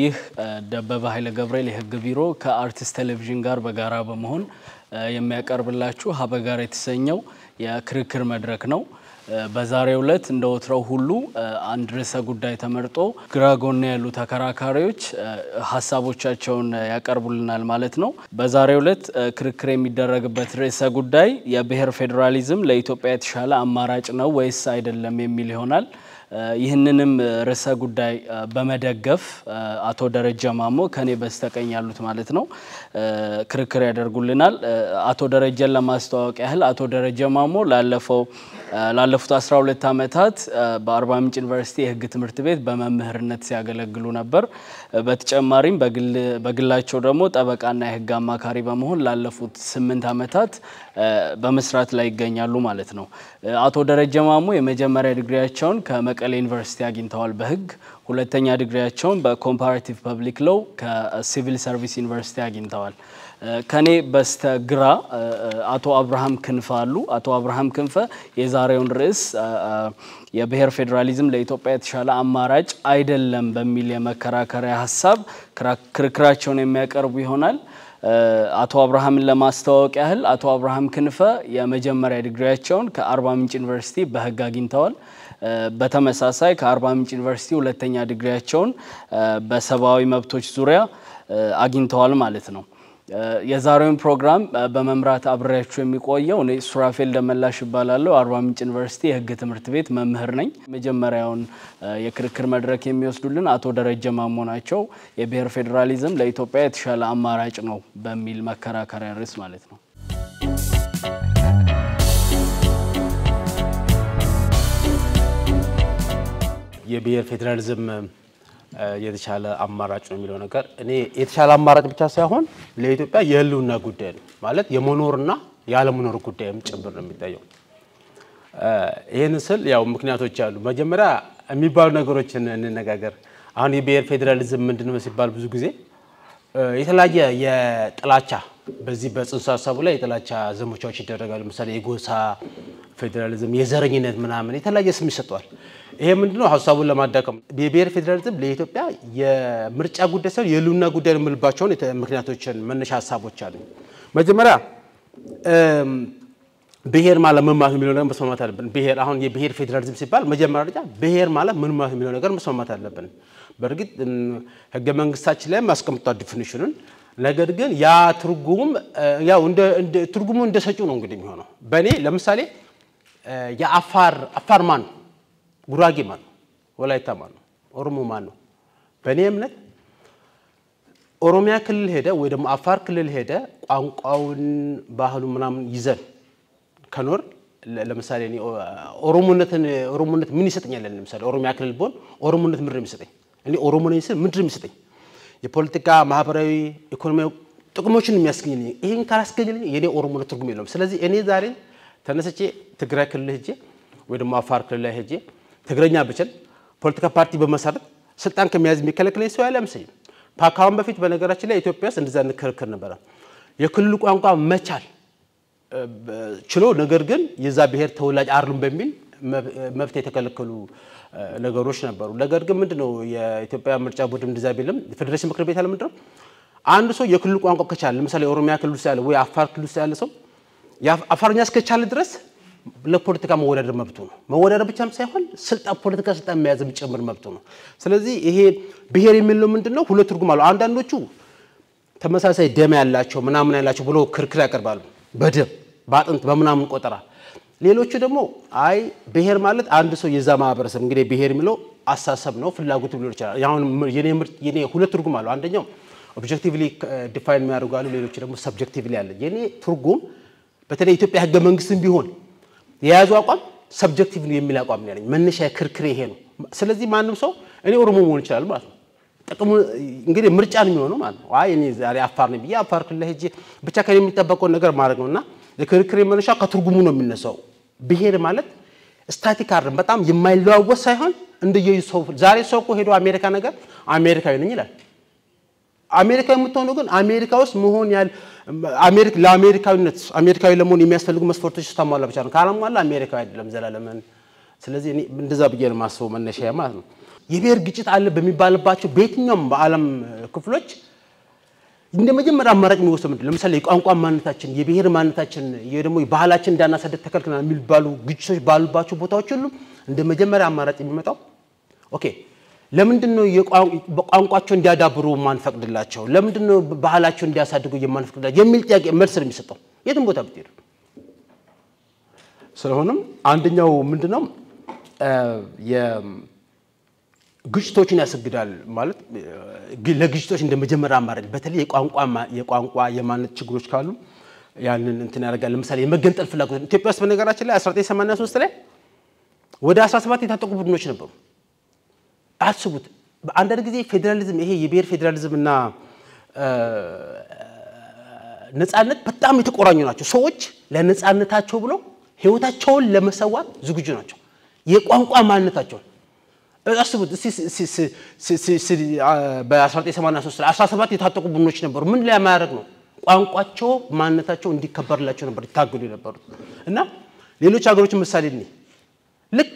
ይህ ደበበ ኃይለ ገብርኤል የህግ ቢሮ ከአርቲስት ቴሌቪዥን ጋር በጋራ በመሆን የሚያቀርብላችሁ ሀበጋር የተሰኘው የክርክር መድረክ ነው። በዛሬው ዕለት እንደ ወትረው ሁሉ አንድ ርዕሰ ጉዳይ ተመርጦ ግራ ጎን ያሉ ተከራካሪዎች ሀሳቦቻቸውን ያቀርቡልናል ማለት ነው። በዛሬው ዕለት ክርክር የሚደረግበት ርዕሰ ጉዳይ የብሔር ፌዴራሊዝም ለኢትዮጵያ የተሻለ አማራጭ ነው ወይስ አይደለም የሚል ይሆናል። ይህንንም ርዕሰ ጉዳይ በመደገፍ አቶ ደረጀ ማሞ ከኔ በስተቀኝ ያሉት ማለት ነው ክርክር ያደርጉልናል። አቶ ደረጀን ለማስተዋወቅ ያህል አቶ ደረጀ ማሞ ላለፈው ላለፉት 12 ዓመታት በአርባ ምንጭ ዩኒቨርሲቲ የህግ ትምህርት ቤት በመምህርነት ሲያገለግሉ ነበር። በተጨማሪም በግላቸው ደግሞ ጠበቃና የህግ አማካሪ በመሆን ላለፉት ስምንት ዓመታት በመስራት ላይ ይገኛሉ ማለት ነው። አቶ ደረጀ ማሞ የመጀመሪያ ድግሪያቸውን ከመቀሌ ዩኒቨርሲቲ አግኝተዋል በህግ ሁለተኛ ዲግሪያቸውን በኮምፓራቲቭ ፐብሊክ ሎው ከሲቪል ሰርቪስ ዩኒቨርሲቲ አግኝተዋል። ከኔ በስተግራ አቶ አብርሃም ክንፈ አሉ። አቶ አብርሃም ክንፈ የዛሬውን ርዕስ የብሔር ፌዴራሊዝም ለኢትዮጵያ የተሻለ አማራጭ አይደለም በሚል የመከራከሪያ ሀሳብ ክርክራቸውን የሚያቀርቡ ይሆናል። አቶ አብርሃምን ለማስተዋወቅ ያህል አቶ አብርሃም ክንፈ የመጀመሪያ ዲግሪያቸውን ከአርባ ምንጭ ዩኒቨርሲቲ በህግ አግኝተዋል። በተመሳሳይ ከአርባ ምንጭ ዩኒቨርሲቲ ሁለተኛ ዲግሪያቸውን በሰብአዊ መብቶች ዙሪያ አግኝተዋል ማለት ነው። የዛሬውን ፕሮግራም በመምራት አብሬያችሁ የሚቆየው እኔ ሱራፌል ደመላሽ ይባላለሁ። አርባ ምንጭ ዩኒቨርሲቲ የሕግ ትምህርት ቤት መምህር ነኝ። መጀመሪያውን የክርክር መድረክ የሚወስዱልን አቶ ደረጀ ማሞ ናቸው። የብሔር ፌዴራሊዝም ለኢትዮጵያ የተሻለ አማራጭ ነው በሚል መከራከሪያ ርዕስ ማለት ነው። የብሔር ፌዴራሊዝም የተሻለ አማራጭ ነው የሚለው ነገር እኔ የተሻለ አማራጭ ብቻ ሳይሆን ለኢትዮጵያ የህልውና ጉዳይ ነው ማለት የመኖርና ያለመኖር ጉዳይም ጭምር ነው የሚታየው። ይህን ስል ያው ምክንያቶች አሉ። መጀመሪያ የሚባሉ ነገሮችን እንነጋገር። አሁን የብሔር ፌዴራሊዝም ምንድን ነው ሲባል ብዙ ጊዜ የተለያየ የጥላቻ በዚህ በጽንሰ ሀሳቡ ላይ የጥላቻ ዘመቻዎች ይደረጋሉ። ምሳሌ የጎሳ ፌዴራሊዝም፣ የዘረኝነት ምናምን የተለያየ ስም ይሰጠዋል። ይሄ ምንድነው ሀሳቡን ለማዳከም የብሔር ፌዴራሊዝም ለኢትዮጵያ የምርጫ ጉዳይ ሳይሆን የህልውና ጉዳይ የምልባቸውን ምክንያቶችን መነሻ ሀሳቦች አሉ። መጀመሪያ ብሔር ማለት ምን ማለት የሚለው ነገር መስማማት አለብን። ብሔር አሁን የብሔር ፌዴራሊዝም ሲባል መጀመሪያ ደረጃ ብሔር ማለት ምን ማለት የሚለው ነገር መስማማት አለብን። በእርግጥ ህገ መንግስታችን ላይም አስቀምጧል ዲፊኒሽኑን ነገር ግን ያ ትርጉም ያው እንደ ትርጉሙ እንደ ሰጪ ነው እንግዲህ የሚሆነው። በእኔ ለምሳሌ የአፋር አፋር ማን ነው? ጉራጌ ማን ነው? ወላይታ ማን ነው? ኦሮሞ ማን ነው? በእኔ እምነት ኦሮሚያ ክልል ሄደ ወይ ደግሞ አፋር ክልል ሄደ ቋንቋውን ባህሉን ምናምን ይዘን ከኖር ለምሳሌ ኦሮሞነትን ኦሮሞነት ምን ይሰጠኛል? ለምሳሌ ኦሮሚያ ክልል ብሆን ኦሮሞነት ምድር ይሰጠኝ የሚሰጠኝ? እኔ ኦሮሞ ነኝ ስል ምንድን የሚሰጠኝ? የፖለቲካ ማህበራዊ፣ ኢኮኖሚያዊ ጥቅሞችን የሚያስገኝልኝ ይህን ካላስገኝልኝ የኔ ኦሮሞ ትርጉም የለውም። ስለዚህ እኔ ዛሬ ተነስቼ ትግራይ ክልል ሄጄ ወይ ደሞ አፋር ክልል ላይ ሄጄ ትግረኛ ብችል ፖለቲካ ፓርቲ በመሰረት ስልጣን ከመያዝ የሚከለክለኝ ሰው ያለ አይመስለኝም። ከአሁን በፊት በነገራችን ላይ ኢትዮጵያ ውስጥ እንደዛ እንከርክር ነበረ። የክልሉ ቋንቋ መቻል ችሎ ነገር ግን የዛ ብሔር ተወላጅ አርሉም በሚል መብት የተከለከሉ ነገሮች ነበሩ። ነገር ግን ምንድነው የኢትዮጵያ ምርጫ ቦርድ እንደዛ ቢልም ፌዴሬሽን ምክር ቤት ያለ ምንድነው አንድ ሰው የክልል ቋንቋ ከቻለ ለምሳሌ ኦሮሚያ ክልል ውስጥ ያለ ወይ አፋር ክልል ውስጥ ያለ ሰው አፋርኛ እስከቻለ ድረስ ለፖለቲካ መወዳደር መብቱ ነው። መወዳደር ብቻም ሳይሆን ስልጣን ፖለቲካ ስልጣን መያዝም ጭምር መብቱ ነው። ስለዚህ ይሄ ብሔር የሚለው ምንድነው ሁለት ትርጉም አለው። አንዳንዶቹ ተመሳሳይ ደም ያላቸው ምናምን ያላቸው ብሎ ክርክር ያቀርባሉ። በደም በአጥንት በምናምን ቆጠራ ሌሎቹ ደግሞ አይ ብሔር ማለት አንድ ሰው የዛ ማህበረሰብ እንግዲህ ብሔር የሚለው አሳሰብ ነው ፍላጎት ሊሆን ይችላል። አሁን የኔ ሁለት ትርጉም አለው። አንደኛው ኦብጀክቲቭሊ ዲፋይን የሚያደርጉ አሉ፣ ሌሎቹ ደግሞ ሰብጀክቲቭሊ አለ። የኔ ትርጉም በተለይ ኢትዮጵያ ህገ መንግስትን ቢሆን የያዙ አቋም ሰብጀክቲቭ ነው የሚል አቋም ነው ያለኝ። መነሻ ክርክሬ ይሄ ነው። ስለዚህ ማንም ሰው እኔ ኦሮሞ መሆን ይችላል ማለት ነው። ጥቅሙ እንግዲህ ምርጫ ነው የሚሆነው ማለት ነው። አይ እኔ ዛሬ አፋር ነኝ ብዬ አፋር ክልል ሄጄ ብቻ ከኔ የሚጠበቀውን ነገር ማድረግ ነው እና የክርክር መነሻ ከትርጉሙ ነው የሚነሳው። ብሄር ማለት ስታቲክ አይደለም፣ በጣም የማይለዋወጥ ሳይሆን እንደየ ሰው ዛሬ ሰው እኮ ሄዶ አሜሪካ ነገር አሜሪካዊ ነኝ ይላል። አሜሪካ የምትሆኑ ግን አሜሪካ ውስጥ መሆን ያል ለአሜሪካዊነት አሜሪካዊ ለመሆን የሚያስፈልጉ መስፈርቶች ስታሟላ ብቻ ነው። ካላሟላ አሜሪካዊ አይደለም ዘላለምን። ስለዚህ እኔ እንደዛ ብዬ ነው የማስበው መነሻ ማለት ነው። የብሄር ግጭት አለ በሚባልባቸው በየትኛውም በዓለም ክፍሎች እንደ መጀመሪያ አማራጭ የሚወሰድ ምንድን ለምሳሌ የቋንቋ ማንነታችን፣ የብሔር ማንነታችን፣ ደግሞ ባህላችን እንዳናሳደድ ተከልክና የሚባሉ ግጭቶች ባሉባቸው ቦታዎች ሁሉ እንደ መጀመሪያ አማራጭ የሚመጣው ኦኬ ለምንድን ነው ቋንቋቸው እንዲያዳብሩ ማንፈቅድላቸው ለምንድን ነው ባህላቸው እንዲያሳድጉ የማንፈቅድላቸው? የሚል ጥያቄ መልስ ነው የሚሰጠው የትም ቦታ ብትሄዱ። ስለሆነም አንደኛው ምንድነው ግጭቶችን ያስግዳል ማለት ለግጭቶች እንደ መጀመሪያ አማራጭ በተለይ የቋንቋ የቋንቋ የማንነት ችግሮች ካሉ ያንን እንትን ያደርጋል። ለምሳሌ የመገንጠል ፍላጎት ኢትዮጵያ ውስጥ በነገራችን ላይ 1983 ላይ ወደ 17 የታጠቁ ቡድኖች ነበሩ። አስቡት። በአንዳንድ ጊዜ ፌዴራሊዝም ይሄ የብሔር ፌዴራሊዝም እና ነፃነት በጣም የተቆራኙ ናቸው። ሰዎች ለነፃነታቸው ብለው ህይወታቸውን ለመሰዋት ዝግጁ ናቸው። የቋንቋ ማንነታቸውን አስቡት እስቲ በ1983 17 የታጠቁ ቡድኖች ነበሩ። ምን ለማድረግ ነው? ቋንቋቸው ማንነታቸው እንዲከበርላቸው ነበር ይታገሉ የነበሩት እና ሌሎች ሀገሮችን ምሳሌ እኔ ልክ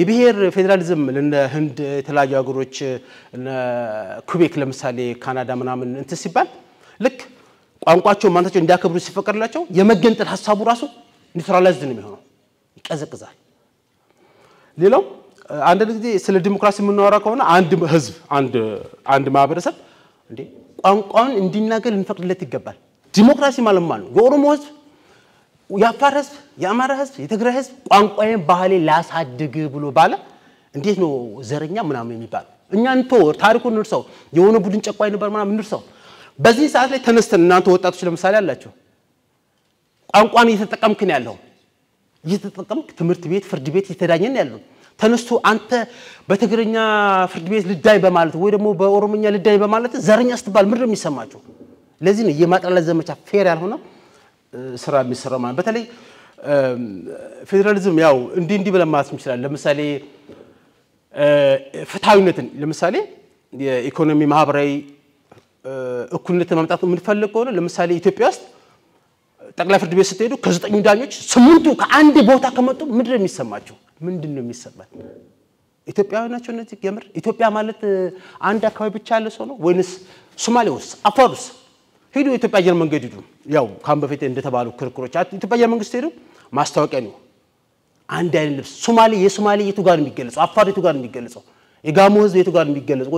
የብሔር ፌዴራሊዝም እነ ህንድ፣ የተለያዩ ሀገሮች ኩቤክ ለምሳሌ ካናዳ ምናምን እንትን ሲባል ልክ ቋንቋቸው ማንነታቸው እንዲያከብሩ ሲፈቀድላቸው የመገንጠል ሀሳቡ ራሱ ኒውትራላይዝድ ነው የሚሆነው፣ ይቀዘቅዛል። ሌላው አንዳንድ ጊዜ ስለ ዲሞክራሲ የምናወራ ከሆነ አንድ ህዝብ አንድ ማህበረሰብ ቋንቋውን እንዲናገር ልንፈቅድለት ይገባል። ዲሞክራሲ ማለት ማለት ነው። የኦሮሞ ህዝብ፣ የአፋር ህዝብ፣ የአማራ ህዝብ፣ የትግራይ ህዝብ ቋንቋዬን ባህሌ ላሳድግ ብሎ ባለ እንዴት ነው ዘረኛ ምናምን የሚባል? እኛ እንቶ ታሪኩ እንርሰው። የሆነ ቡድን ጨቋኝ ነበር ምናምን እንርሰው። በዚህ ሰዓት ላይ ተነስተን እናንተ ወጣቶች ለምሳሌ አላቸው ቋንቋን እየተጠቀምክን ያለው እየተጠቀምክ ትምህርት ቤት፣ ፍርድ ቤት እየተዳኘን ያለው ተነስቶ አንተ በትግርኛ ፍርድ ቤት ልዳይ በማለት ወይ ደግሞ በኦሮምኛ ልዳይ በማለት ዘረኛ ስትባል ምንድን ነው የሚሰማቸው? ለዚህ ነው የማጥላላት ዘመቻ ፌር ያልሆነ ስራ የሚሰራው ማለት በተለይ ፌዴራሊዝም ያው እንዲህ እንዲህ ብለን ማለት እንችላለን። ለምሳሌ ፍትሐዊነትን ለምሳሌ የኢኮኖሚ ማህበራዊ እኩልነት ማምጣት የምንፈልግ ከሆነ ለምሳሌ ኢትዮጵያ ውስጥ ጠቅላይ ፍርድ ቤት ስትሄዱ ከዘጠኙ ዳኞች ስምንቱ ከአንድ ቦታ ከመጡ ምንድን ነው የሚሰማቸው? ምንድን ነው የሚሰማት? ኢትዮጵያዊ ናቸው እነዚህ? የምር ኢትዮጵያ ማለት አንድ አካባቢ ብቻ ያለ ሰው ነው ወይንስ ሶማሌ ውስጥ፣ አፋር ውስጥ ሄዱ? የኢትዮጵያ አየር መንገድ ሂዱ። ያው ካሁን በፊት እንደተባሉ ክርክሮች ኢትዮጵያ አየር መንግስት ሄዱ፣ ማስታወቂያ ነው አንድ አይነት ልብስ። ሶማሌ የሶማሌ የቱ ጋር የሚገለጸው? አፋር የቱ ጋር የሚገለጸው? የጋሞ ህዝብ የቱ ጋር የሚገለጸው?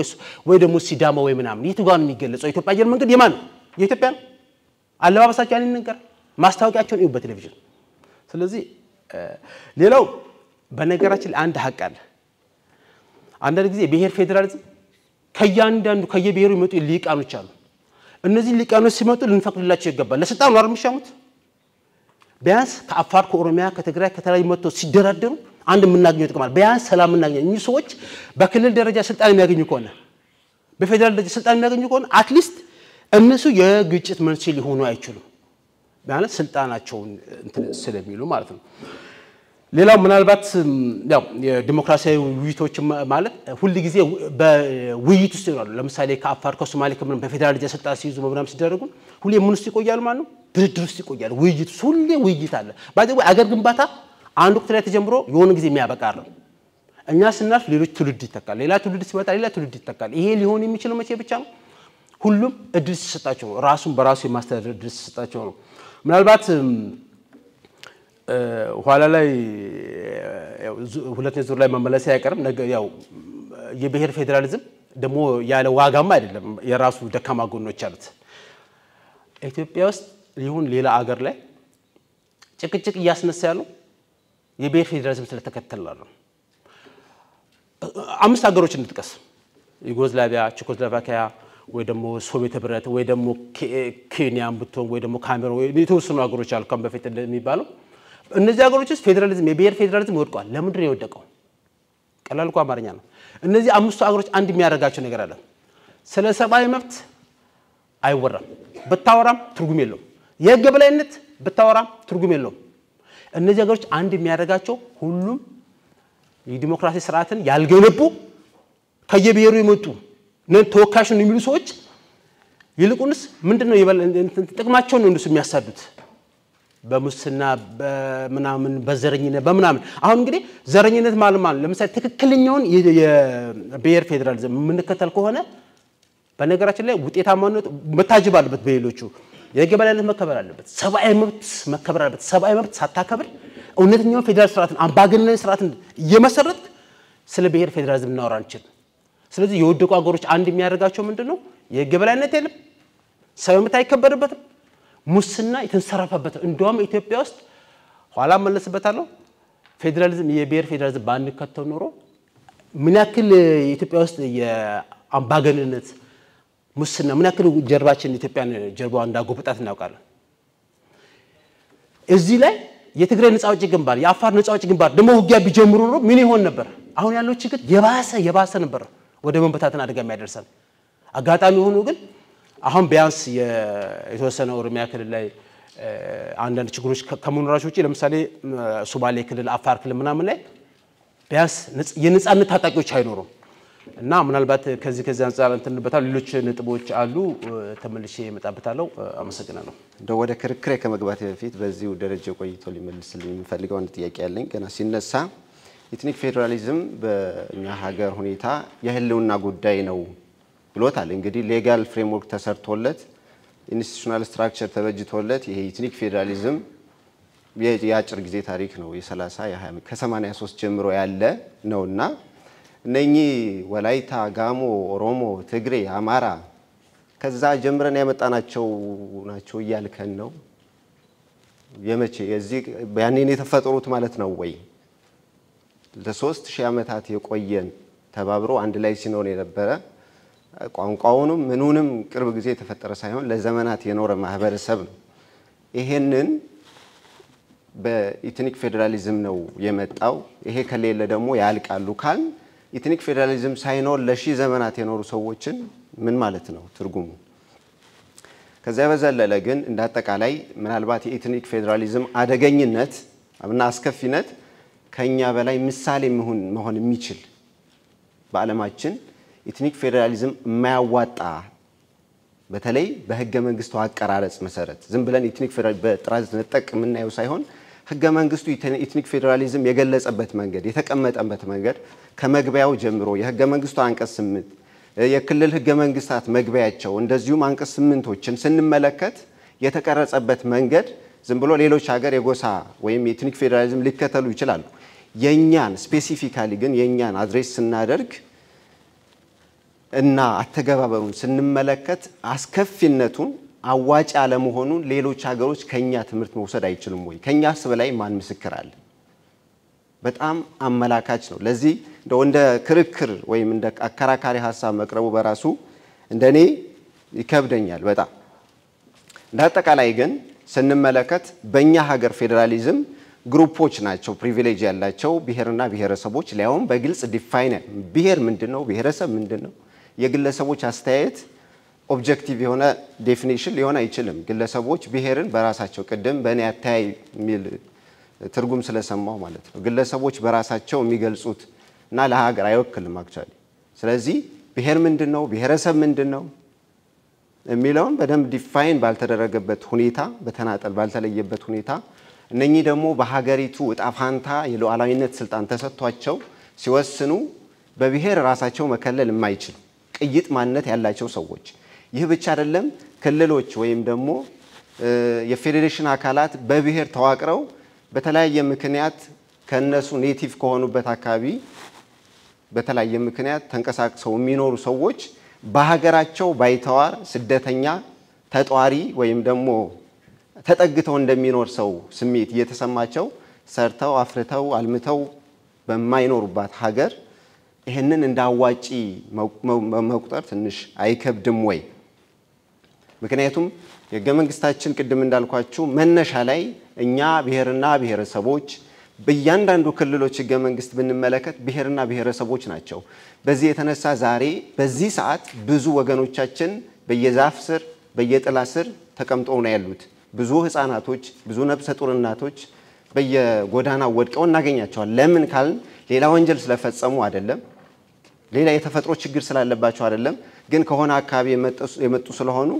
ወይ ደግሞ ሲዳማ ወይ ምናምን የቱ ጋር የሚገለጸው? የኢትዮጵያ አየር መንገድ የማን ነው? የኢትዮጵያ ነው። አለባበሳቸው ያንን ነገር ማስታወቂያቸውን እዩ በቴሌቪዥን። ስለዚህ ሌላው በነገራችን አንድ ሀቅ አለ። አንዳንድ ጊዜ ብሔር ፌዴራሊዝም ከእያንዳንዱ ከየብሔሩ የሚመጡ ሊቃኖች አሉ። እነዚህ ሊቃኖች ሲመጡ ልንፈቅድላቸው ይገባል። ለስልጣኑ አር የሚሻሙት። ቢያንስ ከአፋር፣ ከኦሮሚያ፣ ከትግራይ ከተለያዩ መጥቶ ሲደራደሩ አንድ የምናገኘው ጥቅም ቢያንስ ሰላም እናገኘ። እኚህ ሰዎች በክልል ደረጃ ስልጣን የሚያገኙ ከሆነ በፌዴራል ደረጃ ስልጣን የሚያገኙ ከሆነ አትሊስት እነሱ የግጭት መንስኤ ሊሆኑ አይችሉም። ማለት ስልጣናቸውን ስለሚሉ ማለት ነው። ሌላው ምናልባት ያው የዲሞክራሲያዊ ውይይቶች ማለት ሁል ጊዜ በውይይት ውስጥ ይኖራሉ። ለምሳሌ ከአፋር ከሶማሌ ከምናምን በፌዴራል ደረጃ ስልጣን ሲይዙ ምናምን ሲደረጉ ሁሌ ምን ውስጥ ይቆያሉ ማለት ነው፣ ድርድር ውስጥ ይቆያሉ። ውይይት ውስጥ ሁሌ ውይይት አለ። ባዚ አገር ግንባታ አንድ ወቅት ላይ ተጀምሮ የሆነ ጊዜ የሚያበቃ ነው። እኛ ስናልፍ ሌሎች ትውልድ ይተካል፣ ሌላ ትውልድ ሲመጣ ሌላ ትውልድ ይተካል። ይሄ ሊሆን የሚችለው መቼ ብቻ ነው? ሁሉም እድል ሲሰጣቸው ነው። ራሱን በራሱ የማስተዳደር እድል ሲሰጣቸው ነው። ምናልባት ኋላ ላይ ሁለተኛ ዙር ላይ መመለስ አይቀርም። ያው የብሔር ፌዴራሊዝም ደግሞ ያለ ዋጋም አይደለም። የራሱ ደካማ ጎኖች አሉት። ኢትዮጵያ ውስጥ ይሁን ሌላ አገር ላይ ጭቅጭቅ እያስነሳ ያሉ የብሔር ፌዴራሊዝም ስለተከተል ነው። አምስት ሀገሮች እንጥቀስ፦ ዩጎዝላቪያ፣ ቼኮዝላቫኪያ ወይ ደግሞ ሶቪየት ህብረት ወይ ደግሞ ኬንያም ብትሆን ወይ ደግሞ ካሜሮን የተወሰኑ ሀገሮች አሉ ከም በፊት የሚባለው እነዚህ ሀገሮች ውስጥ ፌዴራሊዝም የብሔር ፌዴራሊዝም ወድቋል። ለምንድን ነው የወደቀው? ቀላል እኮ አማርኛ ነው። እነዚህ አምስቱ ሀገሮች አንድ የሚያደርጋቸው ነገር አለ። ስለ ሰብአዊ መብት አይወራም። ብታወራም ትርጉም የለውም። የህግ የበላይነት ብታወራም ትርጉም የለውም። እነዚህ ሀገሮች አንድ የሚያደርጋቸው ሁሉም የዲሞክራሲ ስርዓትን ያልገነቡ ከየብሔሩ የመጡ ተወካዮች ነው የሚሉ ሰዎች ይልቁንስ ምንድነው ጥቅማቸውን ነው እንደሱ የሚያሳዱት በሙስና በምናምን በዘረኝነት በምናምን። አሁን እንግዲህ ዘረኝነት ማለት ማለት ለምሳሌ ትክክለኛውን የብሔር ፌዴራሊዝም የምንከተል ከሆነ በነገራችን ላይ ውጤታማነቱ መታጀብ አለበት። በሌሎቹ የህግ የበላይነት መከበር አለበት። ሰብአዊ መብት መከበር አለበት። ሰብአዊ መብት ሳታከብር እውነተኛውን ፌዴራል ስርዓትን አምባገነን ስርዓትን እየመሰረት ስለ ብሔር ፌዴራሊዝም እናወራ አንችልም። ስለዚህ የወደቁ ሀገሮች አንድ የሚያደርጋቸው ምንድን ነው? የህግ የበላይነት የለም፣ ሰው መብት አይከበርበትም፣ ሙስና የተንሰራፈበት እንዲያውም ኢትዮጵያ ውስጥ ኋላ መለስበታለሁ ፌዴራሊዝም የብሔር ፌዴራሊዝም ባንከተል ኖሮ ምን ያክል ኢትዮጵያ ውስጥ የአምባገንነት ሙስና ምን ያክል ጀርባችን ኢትዮጵያን ጀርባ እንዳጎበጣት እናውቃለን። እዚህ ላይ የትግራይ ነፃ አውጪ ግንባር፣ የአፋር ነፃ አውጪ ግንባር ደግሞ ውጊያ ቢጀምሩ ኖሮ ምን ይሆን ነበር? አሁን ያለው ችግር የባሰ የባሰ ነበር። ወደ መንበታትን አደጋ የሚያደርሰን። አጋጣሚ ሆኖ ግን አሁን ቢያንስ የተወሰነ ኦሮሚያ ክልል ላይ አንዳንድ ችግሮች ከመኖራቸው ውጭ ለምሳሌ ሶማሌ ክልል፣ አፋር ክልል ምናምን ላይ ቢያንስ የነፃነት ታጣቂዎች አይኖሩም እና ምናልባት ከዚህ ከዚህ አንጻር እንትንበታል ሌሎች ነጥቦች አሉ። ተመልሼ እመጣበታለሁ። ነው። እንደ ወደ ክርክሬ ከመግባት በፊት በዚሁ ደረጃ ቆይቶ ሊመልስልኝ የምፈልገው አንድ ጥያቄ ያለኝ ገና ሲነሳ ኢትኒክ ፌዴራሊዝም በእኛ ሀገር ሁኔታ የህልውና ጉዳይ ነው ብሎታል። እንግዲህ ሌጋል ፍሬምወርክ ተሰርቶለት ኢንስቲቱሽናል ስትራክቸር ተበጅቶለት ይሄ ኢትኒክ ፌዴራሊዝም የአጭር ጊዜ ታሪክ ነው። የ30 ከ83 ጀምሮ ያለ ነውና እነኚህ ወላይታ፣ ጋሞ፣ ኦሮሞ፣ ትግሬ፣ አማራ ከዛ ጀምረን ያመጣናቸው ናቸው እያልከን ነው። የመቼ የዚህ ያኔን የተፈጠሩት ማለት ነው ወይ? ለሶስት ሺህ ዓመታት የቆየን ተባብሮ አንድ ላይ ሲኖር የነበረ ቋንቋውንም ምኑንም ቅርብ ጊዜ የተፈጠረ ሳይሆን ለዘመናት የኖረ ማህበረሰብ ነው። ይሄንን በኢትኒክ ፌዴራሊዝም ነው የመጣው። ይሄ ከሌለ ደግሞ ያልቃሉ ካል ኢትኒክ ፌዴራሊዝም ሳይኖር ለሺህ ዘመናት የኖሩ ሰዎችን ምን ማለት ነው ትርጉሙ? ከዚያ በዘለለ ግን እንደ አጠቃላይ ምናልባት የኢትኒክ ፌዴራሊዝም አደገኝነት እና አስከፊነት ከኛ በላይ ምሳሌ መሆን መሆን የሚችል በዓለማችን ኢትኒክ ፌዴራሊዝም የማያዋጣ በተለይ በህገ መንግስቱ አቀራረጽ መሰረት ዝም ብለን ኢትኒክ በጥራዝ ነጠቅ የምናየው ሳይሆን ህገ መንግስቱ ኢትኒክ ፌዴራሊዝም የገለጸበት መንገድ የተቀመጠበት መንገድ ከመግቢያው ጀምሮ የህገ መንግስቱ አንቀጽ ስምንት የክልል ህገ መንግስታት መግቢያቸው እንደዚሁም አንቀጽ ስምንቶችን ስንመለከት የተቀረጸበት መንገድ ዝም ብሎ ሌሎች ሀገር የጎሳ ወይም የኢትኒክ ፌዴራሊዝም ሊከተሉ ይችላሉ። የእኛን ስፔሲፊካሊ ግን የእኛን አድሬስ ስናደርግ እና አተገባበሩን ስንመለከት አስከፊነቱን አዋጭ አለመሆኑን ሌሎች ሀገሮች ከኛ ትምህርት መውሰድ አይችሉም ወይ? ከኛስ በላይ ማን ምስክር አለ? በጣም አመላካች ነው። ለዚህ እንደው እንደ ክርክር ወይም እንደ አከራካሪ ሀሳብ መቅረቡ በራሱ እንደኔ ይከብደኛል በጣም እንደ አጠቃላይ ግን ስንመለከት በእኛ ሀገር ፌዴራሊዝም ግሩፖች ናቸው ፕሪቪሌጅ ያላቸው ብሔርና ብሔረሰቦች ሊያውም በግልጽ ዲፋይን ብሔር ምንድን ነው፣ ብሔረሰብ ምንድን ነው፣ የግለሰቦች አስተያየት ኦብጀክቲቭ የሆነ ዴፊኒሽን ሊሆን አይችልም። ግለሰቦች ብሔርን በራሳቸው ቅድም በእኔ አተያይ የሚል ትርጉም ስለሰማው ማለት ነው ግለሰቦች በራሳቸው የሚገልጹት እና ለሀገር አይወክልም አክቹዋሊ። ስለዚህ ብሔር ምንድን ነው፣ ብሔረሰብ ምንድን ነው የሚለውን በደንብ ዲፋይን ባልተደረገበት ሁኔታ፣ በተናጠል ባልተለየበት ሁኔታ እነኚህ ደግሞ በሀገሪቱ እጣ ፋንታ የሉዓላዊነት ስልጣን ተሰጥቷቸው ሲወስኑ በብሔር ራሳቸው መከለል የማይችሉ ቅይጥ ማንነት ያላቸው ሰዎች። ይህ ብቻ አይደለም። ክልሎች ወይም ደግሞ የፌዴሬሽን አካላት በብሔር ተዋቅረው በተለያየ ምክንያት ከነሱ ኔቲቭ ከሆኑበት አካባቢ በተለያየ ምክንያት ተንቀሳቅሰው የሚኖሩ ሰዎች በሀገራቸው ባይተዋር ስደተኛ ተጧሪ ወይም ደግሞ ተጠግተው እንደሚኖር ሰው ስሜት እየተሰማቸው ሰርተው አፍርተው አልምተው በማይኖሩባት ሀገር ይህንን እንደ አዋጪ መቁጠር ትንሽ አይከብድም ወይ? ምክንያቱም የህገ መንግስታችን ቅድም እንዳልኳችሁ መነሻ ላይ እኛ ብሔርና ብሔረሰቦች በእያንዳንዱ ክልሎች ህገ መንግስት ብንመለከት ብሔርና ብሔረሰቦች ናቸው። በዚህ የተነሳ ዛሬ በዚህ ሰዓት ብዙ ወገኖቻችን በየዛፍ ስር በየጥላ ስር ተቀምጠው ነው ያሉት። ብዙ ህፃናቶች፣ ብዙ ነብሰ ጡር እናቶች በየጎዳናው ወድቀው እናገኛቸዋል። ለምን ካልን ሌላ ወንጀል ስለፈጸሙ አይደለም፣ ሌላ የተፈጥሮ ችግር ስላለባቸው አይደለም። ግን ከሆነ አካባቢ የመጡ ስለሆኑ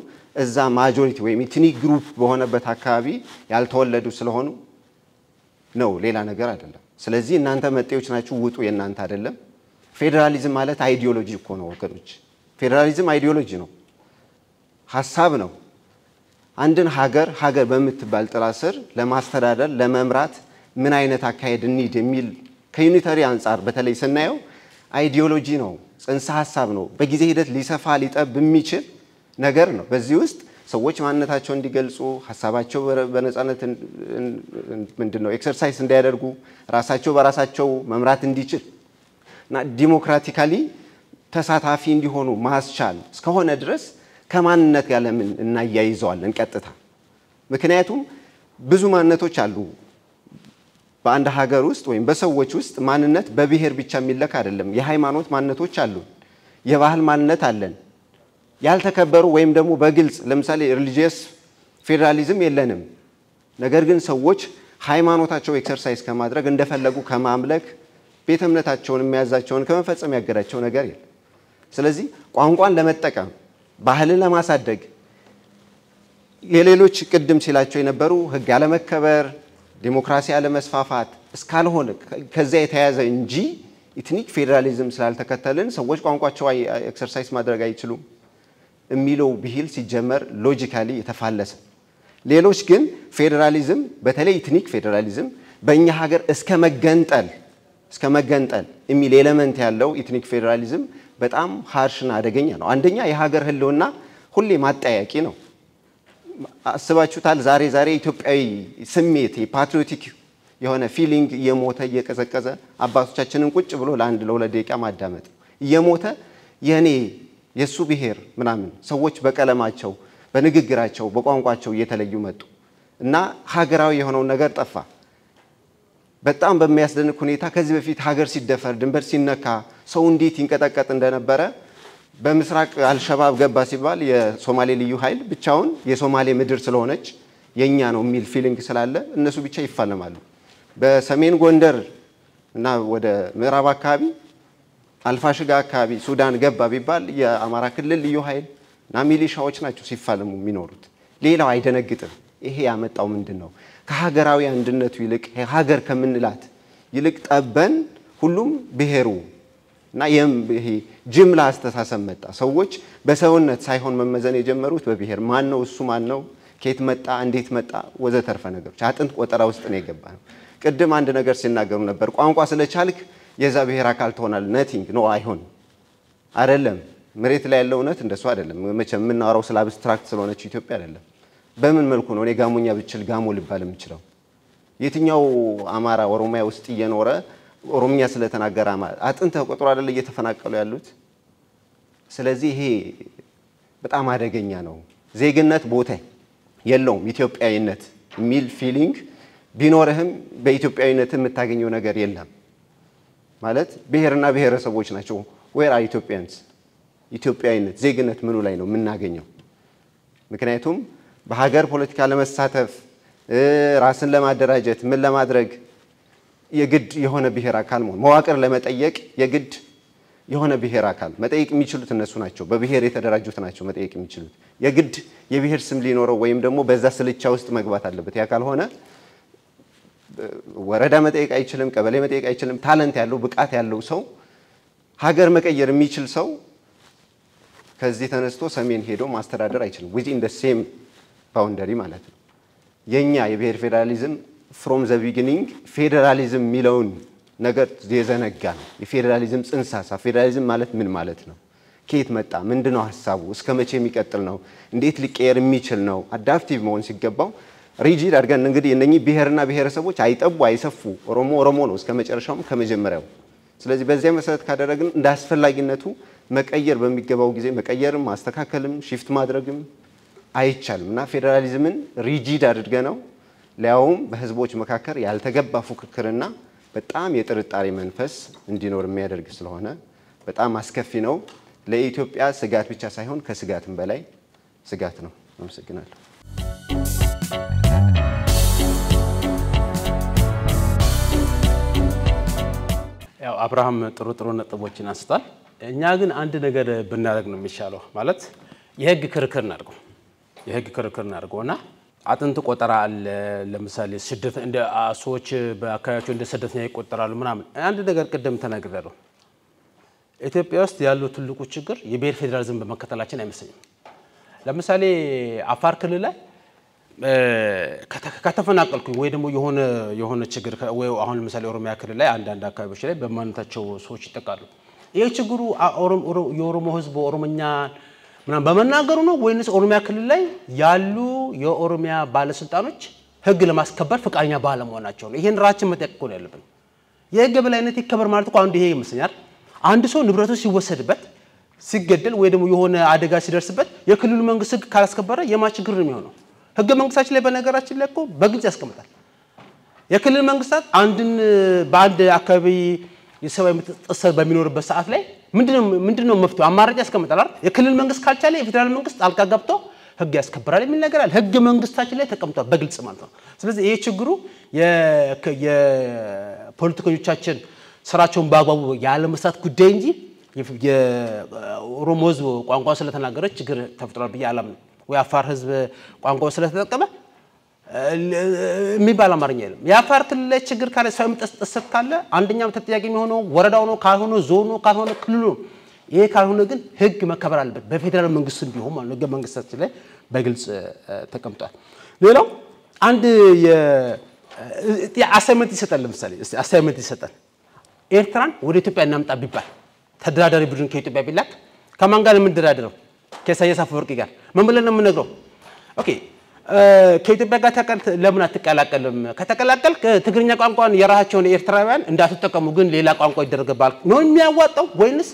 እዛ ማጆሪቲ ወይም ኢትኒ ግሩፕ በሆነበት አካባቢ ያልተወለዱ ስለሆኑ ነው፣ ሌላ ነገር አይደለም። ስለዚህ እናንተ መጤዎች ናችሁ፣ ውጡ፣ የእናንተ አይደለም። ፌዴራሊዝም ማለት አይዲዮሎጂ እኮ ነው ወገኖች። ፌዴራሊዝም አይዲዮሎጂ ነው፣ ሀሳብ ነው። አንድን ሀገር ሀገር በምትባል ጥላ ስር ለማስተዳደር ለመምራት ምን አይነት አካሄድ እንሂድ የሚል ከዩኒተሪ አንጻር በተለይ ስናየው አይዲዮሎጂ ነው፣ ጽንሰ ሀሳብ ነው፣ በጊዜ ሂደት ሊሰፋ ሊጠብ የሚችል ነገር ነው። በዚህ ውስጥ ሰዎች ማንነታቸው እንዲገልጹ ሀሳባቸው በነፃነት ምንድን ነው ኤክሰርሳይዝ እንዲያደርጉ ራሳቸው በራሳቸው መምራት እንዲችል እና ዲሞክራቲካሊ ተሳታፊ እንዲሆኑ ማስቻል እስከሆነ ድረስ ከማንነት ጋር ለምን እናያይዘዋለን ቀጥታ? ምክንያቱም ብዙ ማንነቶች አሉ። በአንድ ሀገር ውስጥ ወይም በሰዎች ውስጥ ማንነት በብሔር ብቻ የሚለካ አይደለም። የሃይማኖት ማንነቶች አሉ። የባህል ማንነት አለን። ያልተከበሩ ወይም ደግሞ በግልጽ ለምሳሌ ሪሊጂየስ ፌዴራሊዝም የለንም። ነገር ግን ሰዎች ሃይማኖታቸው ኤክሰርሳይዝ ከማድረግ እንደፈለጉ ከማምለክ ቤተ እምነታቸውን የሚያዛቸውን ከመፈጸም ያገዳቸው ነገር የለም። ስለዚህ ቋንቋን ለመጠቀም ባህልን ለማሳደግ የሌሎች ቅድም ሲላቸው የነበሩ ህግ ያለመከበር፣ ዲሞክራሲ ያለመስፋፋት እስካልሆነ ከዚያ የተያዘ እንጂ ኢትኒክ ፌዴራሊዝም ስላልተከተልን ሰዎች ቋንቋቸው ኤክሰርሳይዝ ማድረግ አይችሉም የሚለው ብሂል ሲጀመር ሎጂካሊ የተፋለሰ ሌሎች ግን ፌዴራሊዝም በተለይ ኢትኒክ ፌዴራሊዝም በእኛ ሀገር እስከ መገንጠል እስከ መገንጠል የሚል ኤለመንት ያለው ኢትኒክ ፌዴራሊዝም በጣም ሀርሽና አደገኛ ነው። አንደኛ የሀገር ህልውና ሁሌ ማጠያቂ ነው። አስባችሁታል? ዛሬ ዛሬ ኢትዮጵያዊ ስሜት የፓትሪዮቲክ የሆነ ፊሊንግ እየሞተ እየቀዘቀዘ አባቶቻችንን ቁጭ ብሎ ለአንድ ለሁለት ደቂቃ ማዳመጥ እየሞተ የእኔ የእሱ ብሔር ምናምን ሰዎች በቀለማቸው፣ በንግግራቸው፣ በቋንቋቸው እየተለዩ መጡ እና ሀገራዊ የሆነውን ነገር ጠፋ። በጣም በሚያስደንቅ ሁኔታ ከዚህ በፊት ሀገር ሲደፈር ድንበር ሲነካ ሰው እንዴት ይንቀጠቀጥ እንደነበረ በምስራቅ አልሸባብ ገባ ሲባል የሶማሌ ልዩ ኃይል ብቻውን የሶማሌ ምድር ስለሆነች የእኛ ነው የሚል ፊሊንግ ስላለ እነሱ ብቻ ይፋለማሉ። በሰሜን ጎንደር እና ወደ ምዕራብ አካባቢ አልፋሽጋ አካባቢ ሱዳን ገባ ቢባል የአማራ ክልል ልዩ ኃይል እና ሚሊሻዎች ናቸው ሲፋለሙ የሚኖሩት። ሌላው አይደነግጥም። ይሄ ያመጣው ምንድን ነው? ከሀገራዊ አንድነቱ ይልቅ ሀገር ከምንላት ይልቅ ጠበን ሁሉም ብሔሩ እና ይሄ ጅምላ አስተሳሰብ መጣ። ሰዎች በሰውነት ሳይሆን መመዘን የጀመሩት በብሔር ማን ነው እሱ ማን ነው ከየት መጣ እንዴት መጣ ወዘተርፈ ነገሮች አጥንት ቆጠራ ውስጥ ነው የገባ ነው። ቅድም አንድ ነገር ሲናገሩ ነበር። ቋንቋ ስለቻልክ የዛ ብሔር አካል ትሆናል። ነቲንግ ኖ አይሆን አይደለም። መሬት ላይ ያለው እውነት እንደሱ አይደለም። መቼም የምናወራው ስለ አብስትራክት ስለሆነች ኢትዮጵያ አይደለም። በምን መልኩ ነው እኔ ጋሞኛ ብችል ጋሞ ልባል የምችለው? የትኛው አማራ ኦሮሚያ ውስጥ እየኖረ ኦሮምኛ ስለተናገረ አማራ አጥንት ተቆጥሮ አይደለ እየተፈናቀሉ ያሉት? ስለዚህ ይሄ በጣም አደገኛ ነው። ዜግነት ቦታ የለውም። ኢትዮጵያዊነት የሚል ፊሊንግ ቢኖርህም በኢትዮጵያዊነት የምታገኘው ነገር የለም። ማለት ብሔርና ብሔረሰቦች ናቸው። ዌር አር ኢትዮጵያንስ? ኢትዮጵያዊነት ዜግነት ምኑ ላይ ነው የምናገኘው? ምክንያቱም በሀገር ፖለቲካ ለመሳተፍ ራስን ለማደራጀት ምን ለማድረግ የግድ የሆነ ብሔር አካል መሆን መዋቅር ለመጠየቅ የግድ የሆነ ብሔር አካል መጠየቅ የሚችሉት እነሱ ናቸው። በብሔር የተደራጁት ናቸው መጠየቅ የሚችሉት። የግድ የብሔር ስም ሊኖረው ወይም ደግሞ በዛ ስልቻ ውስጥ መግባት አለበት። ያ ካልሆነ ወረዳ መጠየቅ አይችልም፣ ቀበሌ መጠየቅ አይችልም። ታለንት ያለው ብቃት ያለው ሰው ሀገር መቀየር የሚችል ሰው ከዚህ ተነስቶ ሰሜን ሄዶ ማስተዳደር አይችልም ዊዝ ኢን ሴም ባውንደሪ ማለት ነው። የኛ የብሔር ፌዴራሊዝም ፍሮም ዘ ቢግኒንግ ፌዴራሊዝም የሚለውን ነገር የዘነጋ ነው። የፌዴራሊዝም ጽንሰ ሀሳብ ፌዴራሊዝም ማለት ምን ማለት ነው? ከየት መጣ? ምንድን ነው ሀሳቡ? እስከ መቼ የሚቀጥል ነው? እንዴት ሊቀየር የሚችል ነው? አዳፕቲቭ መሆን ሲገባው ሪጂድ አድርገን እንግዲህ እነኚህ ብሔርና ብሔረሰቦች አይጠቡ አይሰፉ፣ ኦሮሞ ኦሮሞ ነው እስከ መጨረሻውም ከመጀመሪያው። ስለዚህ በዚያ መሰረት ካደረግን እንደ አስፈላጊነቱ መቀየር በሚገባው ጊዜ መቀየርም ማስተካከልም ሺፍት ማድረግም አይቻልም እና ፌዴራሊዝምን ሪጂድ አድርገ ነው ሊያውም በህዝቦች መካከል ያልተገባ ፉክክርና በጣም የጥርጣሬ መንፈስ እንዲኖር የሚያደርግ ስለሆነ በጣም አስከፊ ነው። ለኢትዮጵያ ስጋት ብቻ ሳይሆን ከስጋትም በላይ ስጋት ነው። አመሰግናለሁ። ያው አብርሃም ጥሩ ጥሩ ነጥቦችን አንስቷል። እኛ ግን አንድ ነገር ብናደርግ ነው የሚሻለው ማለት የህግ ክርክር እናድርገው። የህግ ክርክር እናደርገውና አጥንት ቆጠራ አለ። ለምሳሌ ስደት እንደ ሰዎች በአካባቢያቸው እንደ ስደተኛ ይቆጠራሉ ምናምን። አንድ ነገር ቅድም ተነግሬያለሁ። ኢትዮጵያ ውስጥ ያለው ትልቁ ችግር የብሔር ፌዴራሊዝም በመከተላችን አይመስለኝም። ለምሳሌ አፋር ክልል ላይ ከተፈናቀልኩኝ ወይ ደግሞ የሆነ የሆነ ችግር ወይ አሁን ለምሳሌ ኦሮሚያ ክልል ላይ አንዳንድ አካባቢዎች ላይ በማንነታቸው ሰዎች ይጠቃሉ። ይህ ችግሩ የኦሮሞ ህዝብ ኦሮሞኛን ምናምን በመናገሩ ነው ወይንስ ኦሮሚያ ክልል ላይ ያሉ የኦሮሚያ ባለስልጣኖች ህግ ለማስከበር ፈቃደኛ ባለመሆናቸው ነው? ይሄን ራችን መጠየቅ እኮ ነው ያለብን። የህግ የበላይነት ይከበር ማለት እኮ አንዱ ይሄ ይመስለኛል። አንድ ሰው ንብረቱ ሲወሰድበት ሲገደል ወይ ደግሞ የሆነ አደጋ ሲደርስበት የክልሉ መንግስት ህግ ካላስከበረ የማን ችግር ነው የሚሆነው? ህገ መንግስታችን ላይ በነገራችን ላይ እኮ በግልጽ ያስቀምጣል። የክልል መንግስታት አንድን በአንድ አካባቢ የሰብአዊ መብት ጥሰት በሚኖርበት ሰዓት ላይ ምንድነው መፍትሄው? አማራጭ ያስቀምጣል አይደል? የክልል መንግስት ካልቻለ የፌዴራል መንግስት አልጋ ገብቶ ህግ ያስከብራል የሚል ነገር አለ። ህግ መንግስታችን ላይ ተቀምጧል በግልጽ ማለት ነው። ስለዚህ ይሄ ችግሩ የፖለቲከኞቻችን ስራቸውን በአግባቡ ያለመስራት ጉዳይ እንጂ የኦሮሞ ህዝብ ቋንቋ ስለተናገረ ችግር ተፈጥሯል ብዬ አላምንም። ወይ አፋር ህዝብ ቋንቋ ስለተጠቀመ የሚባል አማርኛ የለም። የአፋር ክልል ላይ ችግር ካለ ሰው ጥሰት ካለ አንደኛም ተጠያቂ የሚሆነው ወረዳው ነው፣ ካልሆነ ዞኑ፣ ካልሆነ ክልሉ ይሄ ካልሆነ ግን ህግ መከበር አለበት። በፌዴራል መንግስት ቢሆን ማለት ህገ መንግስታችን ላይ በግልጽ ተቀምጧል። ሌላው አንድ አሳይመንት ይሰጣል። ለምሳሌ አሳይመንት ይሰጣል። ኤርትራን ወደ ኢትዮጵያ እናምጣ ቢባል ተደራዳሪ ቡድን ከኢትዮጵያ ቢላክ ከማን ጋር የምንደራደረው? ከኢሳያስ አፈወርቂ ጋር ምን ነው የምንነግረው? ኦኬ ከኢትዮጵያ ጋር ተቀል ለምን አትቀላቀልም? ከተቀላቀል ትግርኛ ቋንቋን የራሳቸውን ኤርትራውያን እንዳትጠቀሙ ግን ሌላ ቋንቋ ይደረግባል ነው የሚያዋጣው ወይንስ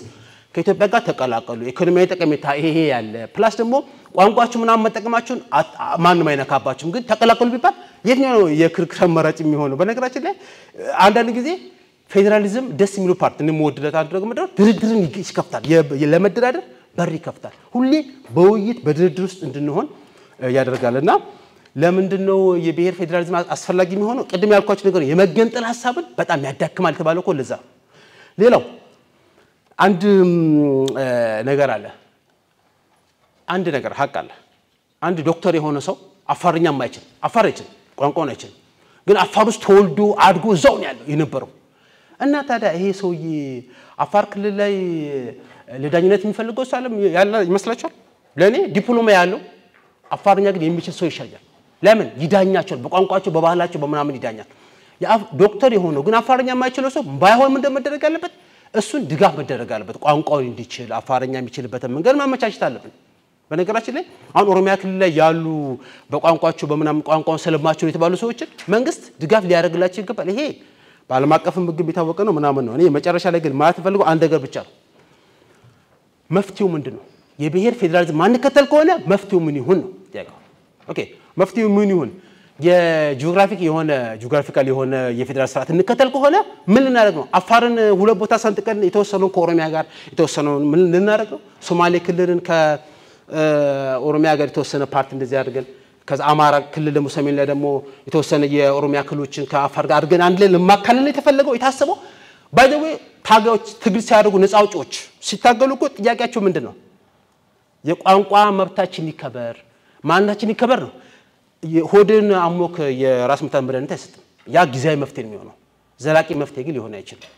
ከኢትዮጵያ ጋር ተቀላቀሉ፣ ኢኮኖሚያዊ ጠቀሜታ ይሄ ያለ ፕላስ ደግሞ ቋንቋችሁ ምናምን መጠቀማችሁን ማንም አይነካባችሁም፣ ግን ተቀላቀሉ ቢባል የትኛው ነው የክርክር አማራጭ የሚሆነው? በነገራችን ላይ አንዳንድ ጊዜ ፌዴራሊዝም ደስ የሚሉ ፓርት እንደምወድለት አንዱ ደግሞ ድርድርን ይከፍታል፣ ለመደራደር በር ይከፍታል። ሁሌ በውይይት በድርድር ውስጥ እንድንሆን ያደርጋል እና ለምንድን ነው የብሔር ፌዴራሊዝም አስፈላጊ የሚሆነው? ቅድም ያልኳችሁ ነገር የመገንጠል ሀሳብን በጣም ያዳክማል የተባለው እኮ ለዛ። ሌላው አንድ ነገር አለ፣ አንድ ነገር ሀቅ አለ። አንድ ዶክተር የሆነ ሰው አፋርኛ አይችል አፋር አይችል ቋንቋውን አይችል፣ ግን አፋር ውስጥ ተወልዶ አድጎ እዛው ነው ያለው የነበረው እና ታዲያ ይሄ ሰውዬ አፋር ክልል ላይ ለዳኝነት የሚፈልገው ሳለም ይመስላችኋል? ለእኔ ዲፕሎማ ያለው አፋርኛ ግን የሚችል ሰው ይሻያል። ለምን ይዳኛቸዋል? በቋንቋቸው በባህላቸው በምናምን ይዳኛል። ዶክተር የሆነው ግን አፋርኛ የማይችለው ሰው ባይሆን ምንድን መደረግ ያለበት? እሱን ድጋፍ መደረግ አለበት። ቋንቋውን እንዲችል አፋርኛ የሚችልበትን መንገድ ማመቻቸት አለብን። በነገራችን ላይ አሁን ኦሮሚያ ክልል ላይ ያሉ በቋንቋቸው በምናምን ቋንቋውን ስለማቸው የተባሉ ሰዎችን መንግስት ድጋፍ ሊያደርግላቸው ይገባል። ይሄ በዓለም አቀፍ ምግብ የታወቀ ነው ምናምን ነው። እኔ መጨረሻ ላይ ግን ማለት ፈልገው አንድ ነገር ብቻ ነው። መፍትሄው ምንድን ነው? የብሔር ፌዴራሊዝም ማንከተል ከሆነ መፍትሄው ምን ይሁን ነው ጥያቄው። ኦኬ መፍትሄው ምን ይሁን? የጂኦግራፊክ የሆነ ጂኦግራፊካል የሆነ የፌዴራል ስርዓት እንከተል ከሆነ ምን ልናደርግ ነው? አፋርን ሁለት ቦታ ሰንጥቀን የተወሰነውን ከኦሮሚያ ጋር የተወሰነውን ምን ልናደርግ ነው? ሶማሌ ክልልን ከኦሮሚያ ጋር የተወሰነ ፓርት እንደዚህ አድርገን ከዛ አማራ ክልል ደግሞ ሰሜን ላይ ደግሞ የተወሰነ የኦሮሚያ ክልሎችን ከአፋር ጋር አድርገን አንድ ላይ ለማካለል የተፈለገው የታሰበው ባይ ታጋዮች ትግል ሲያደርጉ ነፃ አውጪዎች ሲታገሉ እኮ ጥያቄያቸው ምንድን ነው? የቋንቋ መብታችን ይከበር፣ ማንነታችን ይከበር ነው። ሆድን አሞክ የራስ ምታት መድኃኒት አይሰጥም። ያ ጊዜያዊ መፍትሄ የሚሆነው ዘላቂ መፍትሄ ግን ሊሆን አይችልም።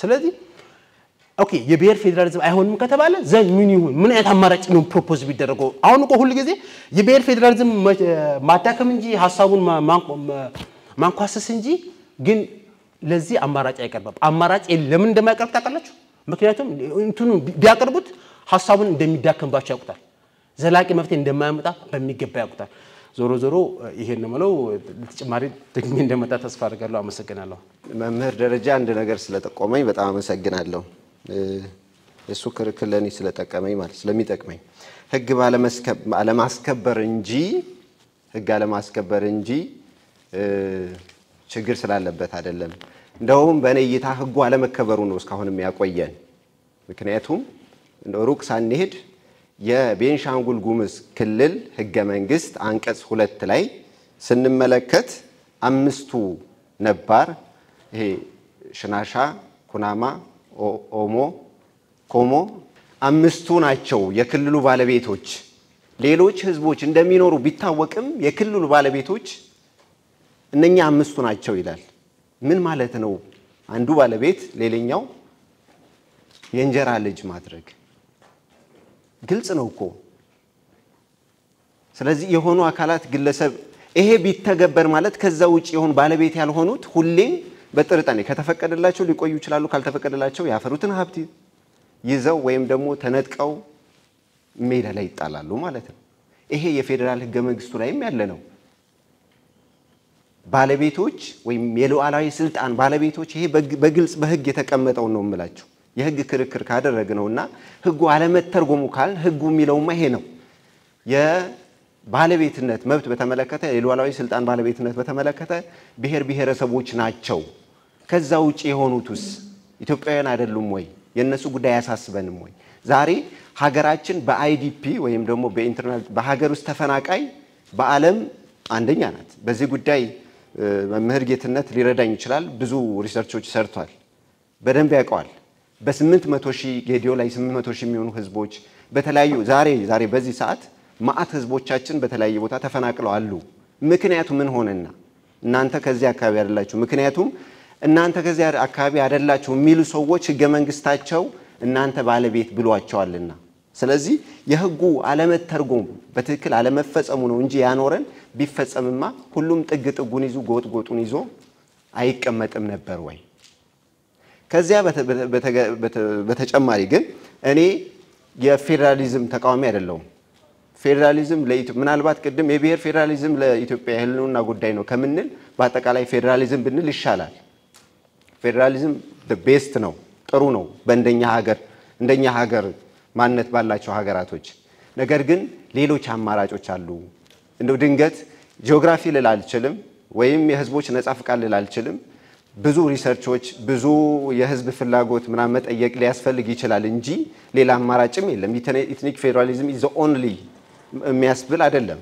ስለዚህ ኦኬ የብሔር ፌዴራሊዝም አይሆንም ከተባለ ዘን ምን ይሁን? ምን አይነት አማራጭ ነው ፕሮፖዝ ቢደረገው? አሁን እኮ ሁል ጊዜ የብሔር ፌዴራሊዝም ማዳከም እንጂ ሀሳቡን ማንኳሰስ እንጂ ግን ለዚህ አማራጭ አይቀርበም። አማራጭ ለምን እንደማይቀርብ ታውቃላችሁ? ምክንያቱም እንትኑ ቢያቀርቡት ሀሳቡን እንደሚዳከምባቸው ያውቁታል። ዘላቂ መፍትሄ እንደማያመጣ በሚገባ ያውቁታል። ዞሮ ዞሮ ይሄን ነው የምለው። ተጨማሪ ደግሜ እንደመጣ ተስፋ አድርጋለሁ። አመሰግናለሁ። መምህር ደረጃ አንድ ነገር ስለጠቆመኝ በጣም አመሰግናለሁ። እሱ ክርክር ለእኔ ስለጠቀመኝ ማለት ስለሚጠቅመኝ ህግ አለማስከበር እንጂ ህግ አለማስከበር እንጂ ችግር ስላለበት አይደለም። እንደውም በእኔ እይታ ህጉ አለመከበሩ ነው እስካሁን የሚያቆየን ምክንያቱም ሩቅ ሳንሄድ የቤንሻንጉል ጉምዝ ክልል ህገ መንግስት አንቀጽ ሁለት ላይ ስንመለከት አምስቱ ነባር ይሄ ሽናሻ፣ ኩናማ፣ ኦሞ፣ ኮሞ አምስቱ ናቸው የክልሉ ባለቤቶች። ሌሎች ህዝቦች እንደሚኖሩ ቢታወቅም የክልሉ ባለቤቶች እነኛ አምስቱ ናቸው ይላል። ምን ማለት ነው? አንዱ ባለቤት ሌላኛው የእንጀራ ልጅ ማድረግ ግልጽ ነው እኮ። ስለዚህ የሆኑ አካላት ግለሰብ ይሄ ቢተገበር ማለት ከዛ ውጭ የሆኑ ባለቤት ያልሆኑት ሁሌም በጥርጣኔ ከተፈቀደላቸው ሊቆዩ ይችላሉ። ካልተፈቀደላቸው ያፈሩትን ሀብት ይዘው ወይም ደግሞ ተነጥቀው ሜዳ ላይ ይጣላሉ ማለት ነው። ይሄ የፌዴራል ህገ መንግስቱ ላይም ያለ ነው። ባለቤቶች ወይም የሉዓላዊ ስልጣን ባለቤቶች ይሄ በግልጽ በህግ የተቀመጠውን ነው የምላቸው። የህግ ክርክር ካደረግ ነው እና ህጉ አለመተርጎሙ ካል ህጉ የሚለውማ ይሄ ነው። የባለቤትነት መብት በተመለከተ የሉዓላዊ ስልጣን ባለቤትነት በተመለከተ ብሔር ብሔረሰቦች ናቸው። ከዛ ውጭ የሆኑትስ ኢትዮጵያውያን አይደሉም ወይ? የእነሱ ጉዳይ አያሳስበንም ወይ? ዛሬ ሀገራችን በአይዲፒ ወይም ደግሞ በኢንተርናል በሀገር ውስጥ ተፈናቃይ በዓለም አንደኛ ናት። በዚህ ጉዳይ መምህር ጌትነት ሊረዳኝ ይችላል። ብዙ ሪሰርቾች ሰርቷል፣ በደንብ ያውቀዋል። በ800 ሺህ ጌዲዮ ላይ 800 ሺህ የሚሆኑ ህዝቦች በተለያዩ ዛሬ ዛሬ በዚህ ሰዓት ማአት ህዝቦቻችን በተለያየ ቦታ ተፈናቅለው አሉ። ምክንያቱ ምን ሆነና እናንተ ከዚህ አካባቢ አይደላችሁ፣ ምክንያቱም እናንተ ከዚህ አካባቢ አይደላችሁ የሚሉ ሰዎች ህገ መንግስታቸው እናንተ ባለቤት ብሏቸዋልና ስለዚህ የህጉ አለመተርጎም በትክክል አለመፈጸሙ ነው እንጂ ያኖረን። ቢፈጸምማ ሁሉም ጥግ ጥጉን ይዞ ጎጥ ጎጡን ይዞ አይቀመጥም ነበር ወይ? ከዚያ በተጨማሪ ግን እኔ የፌዴራሊዝም ተቃዋሚ አይደለሁም። ፌዴራሊዝም ምናልባት ቅድም የብሔር ፌዴራሊዝም ለኢትዮጵያ የህልውና ጉዳይ ነው ከምንል በአጠቃላይ ፌዴራሊዝም ብንል ይሻላል። ፌዴራሊዝም ቤስት ነው፣ ጥሩ ነው በእንደኛ ሀገር እንደኛ ሀገር ማንነት ባላቸው ሀገራቶች። ነገር ግን ሌሎች አማራጮች አሉ። እንደው ድንገት ጂኦግራፊ ልል አልችልም፣ ወይም የህዝቦች ነጻ ፍቃድ ልል አልችልም ብዙ ሪሰርቾች ብዙ የህዝብ ፍላጎት ምናምን መጠየቅ ሊያስፈልግ ይችላል እንጂ ሌላ አማራጭም የለም። ኢትኒክ ፌዴራሊዝም ኢዝ ኦንሊ የሚያስብል አይደለም።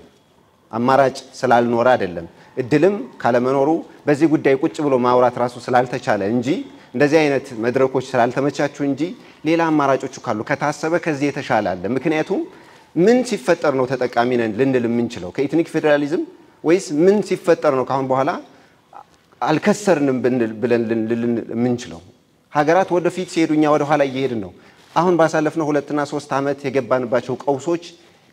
አማራጭ ስላልኖረ አይደለም፣ እድልም ካለመኖሩ በዚህ ጉዳይ ቁጭ ብሎ ማውራት ራሱ ስላልተቻለ እንጂ እንደዚህ አይነት መድረኮች ስላልተመቻችሁ እንጂ ሌላ አማራጮቹ ካሉ ከታሰበ ከዚህ የተሻለ አለ። ምክንያቱም ምን ሲፈጠር ነው ተጠቃሚ ነን ልንል የምንችለው ከኢትኒክ ፌዴራሊዝም ወይስ ምን ሲፈጠር ነው ካሁን በኋላ አልከሰርንም ብለን የምንችለው ሀገራት ወደፊት ሲሄዱ እኛ ወደኋላ እየሄድን ነው። አሁን ባሳለፍነው ሁለትና ሶስት ዓመት የገባንባቸው ቀውሶች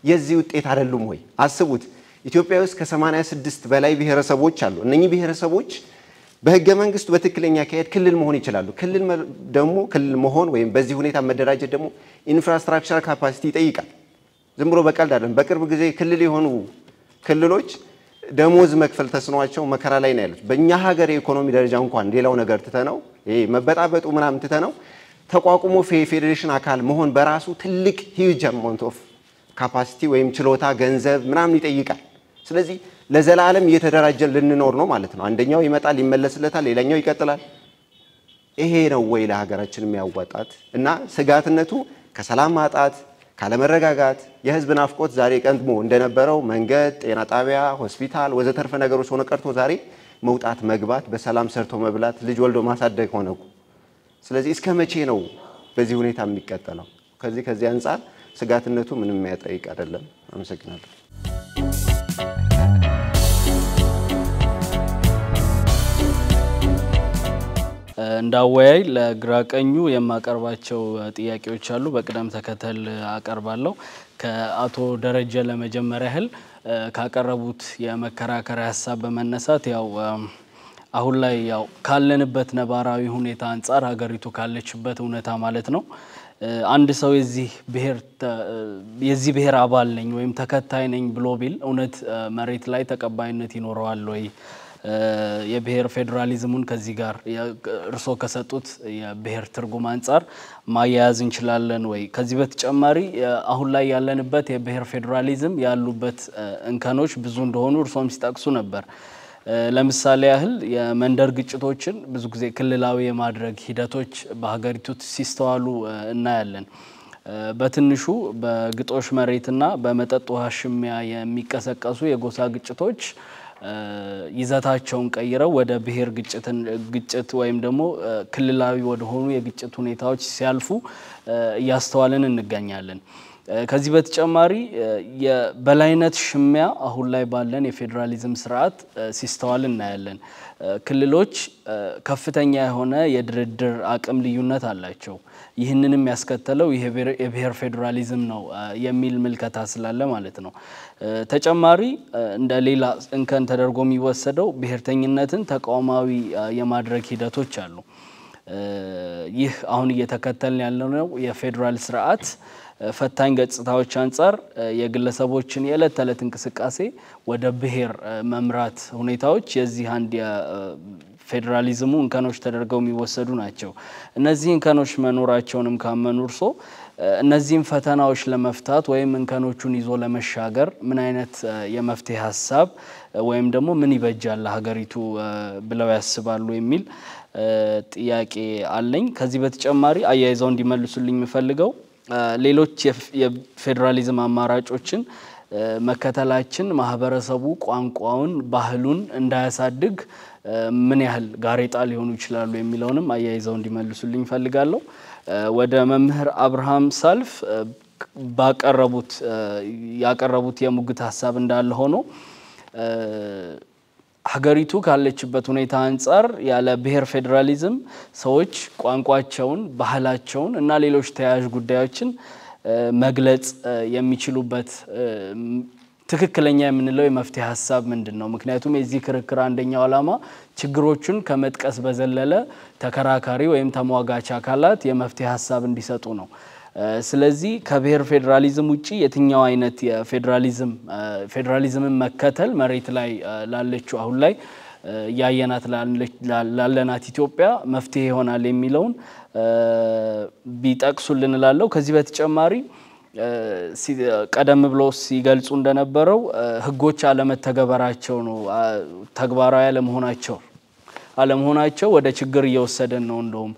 የዚህ ውጤት አይደሉም ወይ? አስቡት። ኢትዮጵያ ውስጥ ከ86 በላይ ብሔረሰቦች አሉ። እነኚህ ብሔረሰቦች በህገ መንግስቱ በትክክለኛ አካሄድ ክልል መሆን ይችላሉ። ክልል ደግሞ ክልል መሆን ወይም በዚህ ሁኔታ መደራጀት ደግሞ ኢንፍራስትራክቸር ካፓሲቲ ይጠይቃል። ዝም ብሎ በቀልድ አይደለም። በቅርብ ጊዜ ክልል የሆኑ ክልሎች ደሞዝ መክፈል ተስኗቸው መከራ ላይ ነው ያሉት። በእኛ ሀገር የኢኮኖሚ ደረጃ እንኳን ሌላው ነገር ትተነው ይሄ መበጣበጡ ምናምን ትተነው ተቋቁሞ ፌዴሬሽን አካል መሆን በራሱ ትልቅ ሂውጅ አማውንት ኦፍ ካፓሲቲ ወይም ችሎታ፣ ገንዘብ ምናምን ይጠይቃል። ስለዚህ ለዘላለም እየተደራጀን ልንኖር ነው ማለት ነው። አንደኛው ይመጣል ይመለስለታል፣ ሌላኛው ይቀጥላል። ይሄ ነው ወይ ለሀገራችን የሚያዋጣት? እና ስጋትነቱ ከሰላም ማጣት ካለመረጋጋት፣ የህዝብ ናፍቆት ዛሬ ቀንድሞ እንደነበረው መንገድ፣ ጤና ጣቢያ፣ ሆስፒታል ወዘተርፈ ነገሮች ሆነ ቀርቶ ዛሬ መውጣት መግባት፣ በሰላም ሰርቶ መብላት፣ ልጅ ወልዶ ማሳደግ ሆነ። ስለዚህ እስከ መቼ ነው በዚህ ሁኔታ የሚቀጠለው? ከዚህ ከዚህ አንጻር ስጋትነቱ ምንም የሚያጠይቅ አይደለም። አመሰግናለሁ። እንዳወያይ ለግራ ቀኙ የማቀርባቸው ጥያቄዎች አሉ። በቅደም ተከተል አቀርባለሁ። ከአቶ ደረጀ ለመጀመሪያ ያህል ካቀረቡት የመከራከሪያ ሀሳብ በመነሳት ያው አሁን ላይ ያው ካለንበት ነባራዊ ሁኔታ አንጻር ሀገሪቱ ካለችበት እውነታ ማለት ነው አንድ ሰው የዚህ ብሔር የዚህ ብሔር አባል ነኝ ወይም ተከታይ ነኝ ብሎ ቢል እውነት መሬት ላይ ተቀባይነት ይኖረዋል ወይ? የብሔር ፌዴራሊዝሙን ከዚህ ጋር እርሶ ከሰጡት የብሔር ትርጉም አንጻር ማያያዝ እንችላለን ወይ? ከዚህ በተጨማሪ አሁን ላይ ያለንበት የብሔር ፌዴራሊዝም ያሉበት እንከኖች ብዙ እንደሆኑ እርሶም ሲጠቅሱ ነበር። ለምሳሌ ያህል የመንደር ግጭቶችን ብዙ ጊዜ ክልላዊ የማድረግ ሂደቶች በሀገሪቱ ሲስተዋሉ እናያለን። በትንሹ በግጦሽ መሬትና በመጠጥ ውሃ ሽሚያ የሚቀሰቀሱ የጎሳ ግጭቶች ይዘታቸውን ቀይረው ወደ ብሔር ግጭት ወይም ደግሞ ክልላዊ ወደሆኑ የግጭት ሁኔታዎች ሲያልፉ እያስተዋልን እንገኛለን። ከዚህ በተጨማሪ የበላይነት ሽሚያ አሁን ላይ ባለን የፌዴራሊዝም ስርዓት ሲስተዋል እናያለን። ክልሎች ከፍተኛ የሆነ የድርድር አቅም ልዩነት አላቸው። ይህንንም ያስከተለው የብሔር ፌዴራሊዝም ነው የሚል ምልከታ ስላለ ማለት ነው። ተጨማሪ እንደ ሌላ እንከን ተደርጎ የሚወሰደው ብሔርተኝነትን ተቋማዊ የማድረግ ሂደቶች አሉ። ይህ አሁን እየተከተልን ያለነው የፌዴራል ስርዓት ፈታኝ ገጽታዎች አንጻር የግለሰቦችን የዕለት ተዕለት እንቅስቃሴ ወደ ብሔር መምራት ሁኔታዎች የዚህ አንድ ፌዴራሊዝሙ እንከኖች ተደርገው የሚወሰዱ ናቸው። እነዚህ እንከኖች መኖራቸውንም ካመኑ እርሶ እነዚህም ፈተናዎች ለመፍታት ወይም እንከኖቹን ይዞ ለመሻገር ምን አይነት የመፍትሄ ሀሳብ ወይም ደግሞ ምን ይበጃል ለሀገሪቱ ብለው ያስባሉ የሚል ጥያቄ አለኝ። ከዚህ በተጨማሪ አያይዘው እንዲመልሱልኝ የምፈልገው ሌሎች የፌዴራሊዝም አማራጮችን መከተላችን ማህበረሰቡ ቋንቋውን፣ ባህሉን እንዳያሳድግ ምን ያህል ጋሬጣ ሊሆኑ ይችላሉ የሚለውንም አያይዘው እንዲመልሱልኝ እፈልጋለሁ። ወደ መምህር አብርሃም ሳልፍ ባቀረቡት ያቀረቡት የሙግት ሀሳብ እንዳለ ሆኖ ሀገሪቱ ካለችበት ሁኔታ አንጻር ያለ ብሔር ፌዴራሊዝም ሰዎች ቋንቋቸውን፣ ባህላቸውን እና ሌሎች ተያያዥ ጉዳዮችን መግለጽ የሚችሉበት ትክክለኛ የምንለው የመፍትሄ ሀሳብ ምንድን ነው? ምክንያቱም የዚህ ክርክር አንደኛው ዓላማ ችግሮቹን ከመጥቀስ በዘለለ ተከራካሪ ወይም ተሟጋች አካላት የመፍትሄ ሀሳብ እንዲሰጡ ነው። ስለዚህ ከብሔር ፌዴራሊዝም ውጭ የትኛው አይነት የፌዴራሊዝም ፌዴራሊዝምን መከተል መሬት ላይ ላለችው አሁን ላይ እያየናት ላለናት ኢትዮጵያ መፍትሄ ይሆናል የሚለውን ቢጠቅሱልን እላለሁ። ከዚህ በተጨማሪ ቀደም ብሎ ሲገልጹ እንደነበረው ህጎች አለመተገበራቸው ነው ተግባራዊ አለመሆናቸው አለመሆናቸው ወደ ችግር እየወሰደን ነው። እንደውም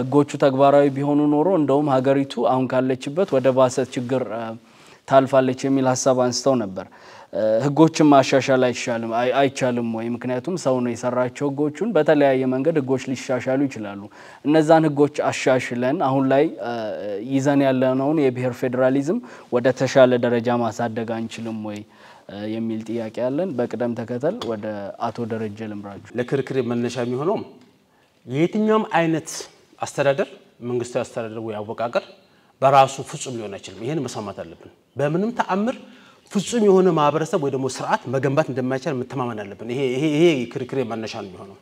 ህጎቹ ተግባራዊ ቢሆኑ ኖሮ እንደውም ሀገሪቱ አሁን ካለችበት ወደ ባሰ ችግር ታልፋለች የሚል ሀሳብ አንስተው ነበር። ህጎችን ማሻሻል አይቻልም አይቻልም ወይ? ምክንያቱም ሰው ነው የሰራቸው ህጎቹን። በተለያየ መንገድ ህጎች ሊሻሻሉ ይችላሉ። እነዛን ህጎች አሻሽለን አሁን ላይ ይዘን ያለነውን የብሔር ፌዴራሊዝም ወደ ተሻለ ደረጃ ማሳደግ አንችልም ወይ የሚል ጥያቄ ያለን። በቅደም ተከተል ወደ አቶ ደረጀ ልምራችሁ። ለክርክር መነሻ የሚሆነው የየትኛውም አይነት አስተዳደር መንግስታዊ አስተዳደር ወይ አወቃቀር በራሱ ፍጹም ሊሆን አይችልም። ይህን መሰማት አለብን። በምንም ተአምር ፍጹም የሆነ ማህበረሰብ ወይ ደግሞ ስርዓት መገንባት እንደማይቻል መተማመን አለብን። ይሄ ይሄ ክርክር መነሻ ነው የሚሆነው።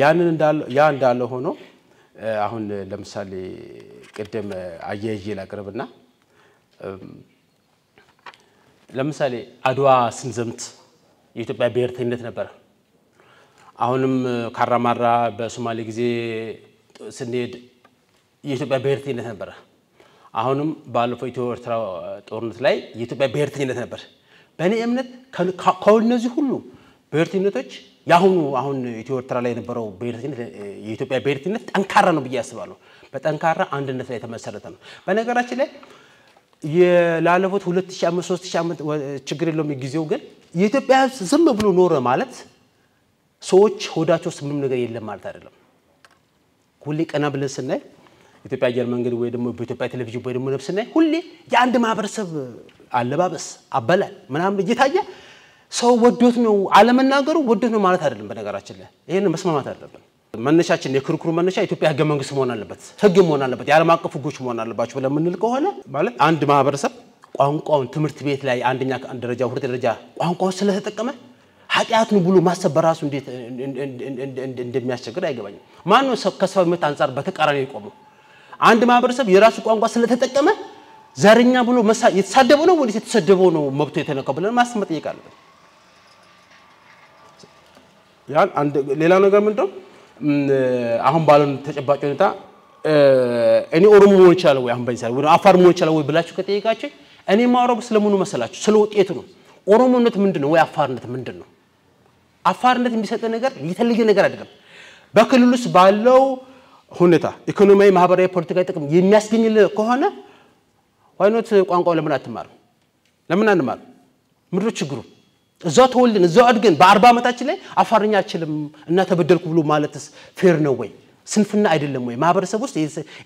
ያንን እንዳለ ያ እንዳለ ሆኖ አሁን ለምሳሌ ቅድም አያይዤ ላቅርብና ለምሳሌ አድዋ ስንዘምት የኢትዮጵያ ብሔርተኝነት ነበረ። አሁንም ካራማራ በሶማሌ ጊዜ ስንሄድ የኢትዮጵያ ብሔርተኝነት ነበረ። አሁንም ባለፈው ኢትዮ ኤርትራ ጦርነት ላይ የኢትዮጵያ ብሔርተኝነት ነበር። በእኔ እምነት ከእነዚህ ሁሉ ብሔርተኝነቶች የአሁኑ አሁን ኢትዮ ኤርትራ ላይ የነበረው የኢትዮጵያ ብሔርተኝነት ጠንካራ ነው ብዬ አስባለሁ። በጠንካራ አንድነት ላይ የተመሰረተ ነው። በነገራችን ላይ ላለፉት 2000 ዓመት ችግር የለውም። ጊዜው ግን የኢትዮጵያ ሕዝብ ዝም ብሎ ኖረ ማለት ሰዎች ሆዳቸው ውስጥ ምንም ነገር የለም ማለት አይደለም። ሁሌ ቀና ብለን ስናይ ኢትዮጵያ አየር መንገድ ወይ ደግሞ በኢትዮጵያ ቴሌቪዥን ወይ ደግሞ ናይ ሁሌ የአንድ ማህበረሰብ አለባበስ፣ አበላል ምናምን እየታየ ሰው ወዶት ነው አለመናገሩ ወዶት ነው ማለት አይደለም። በነገራችን ላይ ይህን መስማማት አለብን። መነሻችን የክርክሩ መነሻ ኢትዮጵያ ህገ መንግስት መሆን አለበት፣ ህግ መሆን አለበት፣ የዓለም አቀፍ ህጎች መሆን አለባቸው ብለን የምንል ከሆነ ማለት አንድ ማህበረሰብ ቋንቋውን ትምህርት ቤት ላይ አንደኛ ደረጃ ሁለት ደረጃ ቋንቋውን ስለተጠቀመ ኃጢአት ብሎ ማሰብ በራሱ እንደሚያስቸግር አይገባኝም። ማን ነው ከሰብአዊ መብት አንጻር በተቃራኒ የቆመው? አንድ ማህበረሰብ የራሱ ቋንቋ ስለተጠቀመ ዘረኛ ብሎ የተሳደበው ነው ወይስ የተሰደበው ነው መብቶ የተነካው ብለን ማሰብ መጠየቅ አለበት። ያን አንድ ሌላ ነገር ምንድነው? አሁን ባለን ተጨባጭ ሁኔታ እኔ ኦሮሞ መሆን ይችላል ወይ አሁን በዚህ ሰዓት አፋር መሆን ይችላል ወይ ብላችሁ ከጠየቃችሁ እኔ ማውራው ስለምኑ መሰላችሁ? ስለ ውጤቱ ነው። ኦሮሞነት ምንድነው ወይ አፋርነት ምንድነው አፋርነት የሚሰጠ ነገር የተለየ ነገር አይደለም። በክልል ውስጥ ባለው ሁኔታ ኢኮኖሚያዊ፣ ማህበራዊ፣ ፖለቲካዊ ጥቅም የሚያስገኝልህ ከሆነ ዋይኖት ቋንቋው ለምን አትማርም? ለምን አንማርም? ምድሮ ችግሩ እዛው ተወልን እዛው አድገን በአርባ ዓመታችን ላይ አፋርኛ አችልም እና ተበደልኩ ብሎ ማለትስ ፌር ነው ወይ? ስንፍና አይደለም ወይ? ማህበረሰብ ውስጥ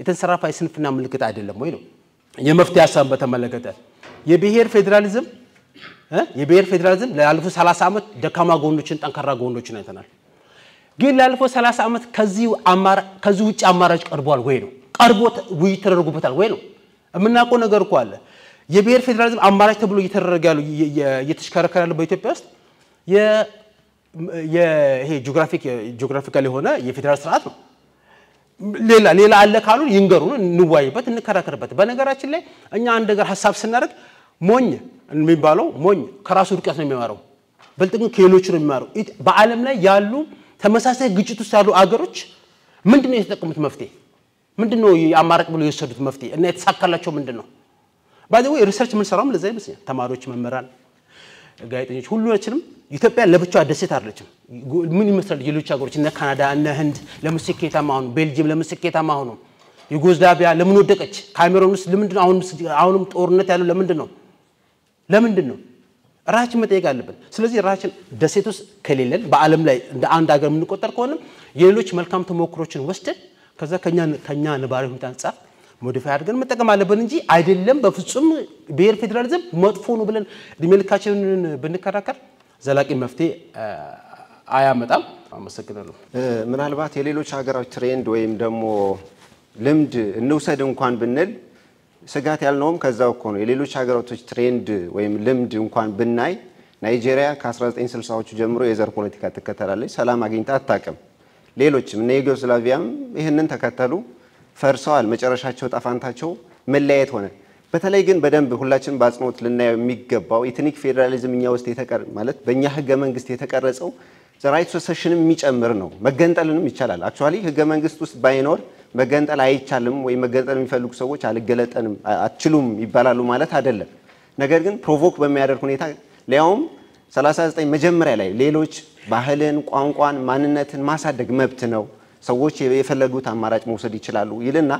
የተንሰራፋ የስንፍና ምልክት አይደለም ወይ ነው የመፍትሄ ሀሳብን በተመለከተ የብሔር ፌዴራሊዝም የብሔር ፌዴራሊዝም ላለፉት 30 ዓመት ደካማ ጎኖችን ጠንካራ ጎኖችን አይተናል። ግን ላለፈው 30 ዓመት ከዚህ ከዚህ ውጭ አማራጭ ቀርቧል ወይ ነው ቀርቦ ውይይት ተደርጎበታል ወይ ነው የምናውቀው ነገር እኮ አለ። የብሔር ፌዴራሊዝም አማራጭ ተብሎ እየተደረገ ያለው እየተሽከረከረ ያለው በኢትዮጵያ ውስጥ ይሄ ጂኦግራፊካል የሆነ የፌዴራል ስርዓት ነው። ሌላ ሌላ አለ ካሉ ይንገሩን፣ እንዋይበት፣ እንከራከርበት። በነገራችን ላይ እኛ አንድ ነገር ሀሳብ ስናደርግ ሞኝ የሚባለው ሞኝ ከራሱ ውድቀት ነው የሚማረው፣ ብልጥ ከሌሎቹ ነው የሚማረው። በአለም ላይ ያሉ ተመሳሳይ ግጭት ውስጥ ያሉ አገሮች ምንድን ነው የተጠቀሙት መፍትሄ? ምንድን ነው አማራጭ ብሎ የወሰዱት መፍትሄ እና የተሳካላቸው ምንድን ነው? ባይ ወይ ሪሰርች የምንሰራውም ለዛ ይመስለኛል። ተማሪዎች፣ መምህራን፣ ጋዜጠኞች ሁሉችንም ኢትዮጵያ ለብቻዋ ደሴት አይደለችም። ምን ይመስላል ሌሎች ሀገሮች እነ ካናዳ እነ ህንድ ለምን ስኬታማ ሆኑ? ቤልጅየም ለምን ስኬታማ ሆኑ? ዩጎዝላቪያ ለምን ወደቀች? ካሜሮን ውስጥ ለምንድን ነው አሁንም ጦርነት ያለው? ለምንድን ነው ለምንድን ነው ራችን መጠየቅ አለብን። ስለዚህ ራችን ደሴት ውስጥ ከሌለን በዓለም ላይ እንደ አንድ ሀገር የምንቆጠር ከሆነም የሌሎች መልካም ተሞክሮችን ወስደን ከዛ ከኛ ነባሪ ሁኔታ አንጻር ሞዲፋይ አድርገን መጠቀም አለብን እንጂ አይደለም በፍጹም ብሔር ፌዴራሊዝም መጥፎ ነው ብለን እድሜ ልካችንን ብንከራከር ዘላቂ መፍትሄ አያመጣም። አመሰግናለሁ። ምናልባት የሌሎች ሀገራዊ ትሬንድ ወይም ደግሞ ልምድ እንውሰድ እንኳን ብንል ስጋት ያልነውም ከዛው እኮ ነው። የሌሎች ሀገራቶች ትሬንድ ወይም ልምድ እንኳን ብናይ ናይጄሪያ ከ1960ዎቹ ጀምሮ የዘር ፖለቲካ ትከተላለች። ሰላም አግኝታ አታውቅም። ሌሎችም እነ ዩጎስላቪያም ይህንን ተከተሉ፣ ፈርሰዋል። መጨረሻቸው ጠፋንታቸው መለያየት ሆነ። በተለይ ግን በደንብ ሁላችንም በአጽንኦት ልናየው የሚገባው ኢትኒክ ፌዴራሊዝም እኛ ውስጥ ማለት በእኛ ህገ መንግስት የተቀረጸው ራይት ሶሴሽንም የሚጨምር ነው። መገንጠልንም ይቻላል። አክቹዋሊ ህገ መንግስት ውስጥ ባይኖር መገንጠል አይቻልም ወይም መገንጠል የሚፈልጉ ሰዎች አልገለጠንም አትችሉም ይባላሉ ማለት አይደለም። ነገር ግን ፕሮቮክ በሚያደርግ ሁኔታ ሊያውም 39 መጀመሪያ ላይ ሌሎች ባህልን፣ ቋንቋን፣ ማንነትን ማሳደግ መብት ነው፣ ሰዎች የፈለጉት አማራጭ መውሰድ ይችላሉ ይልና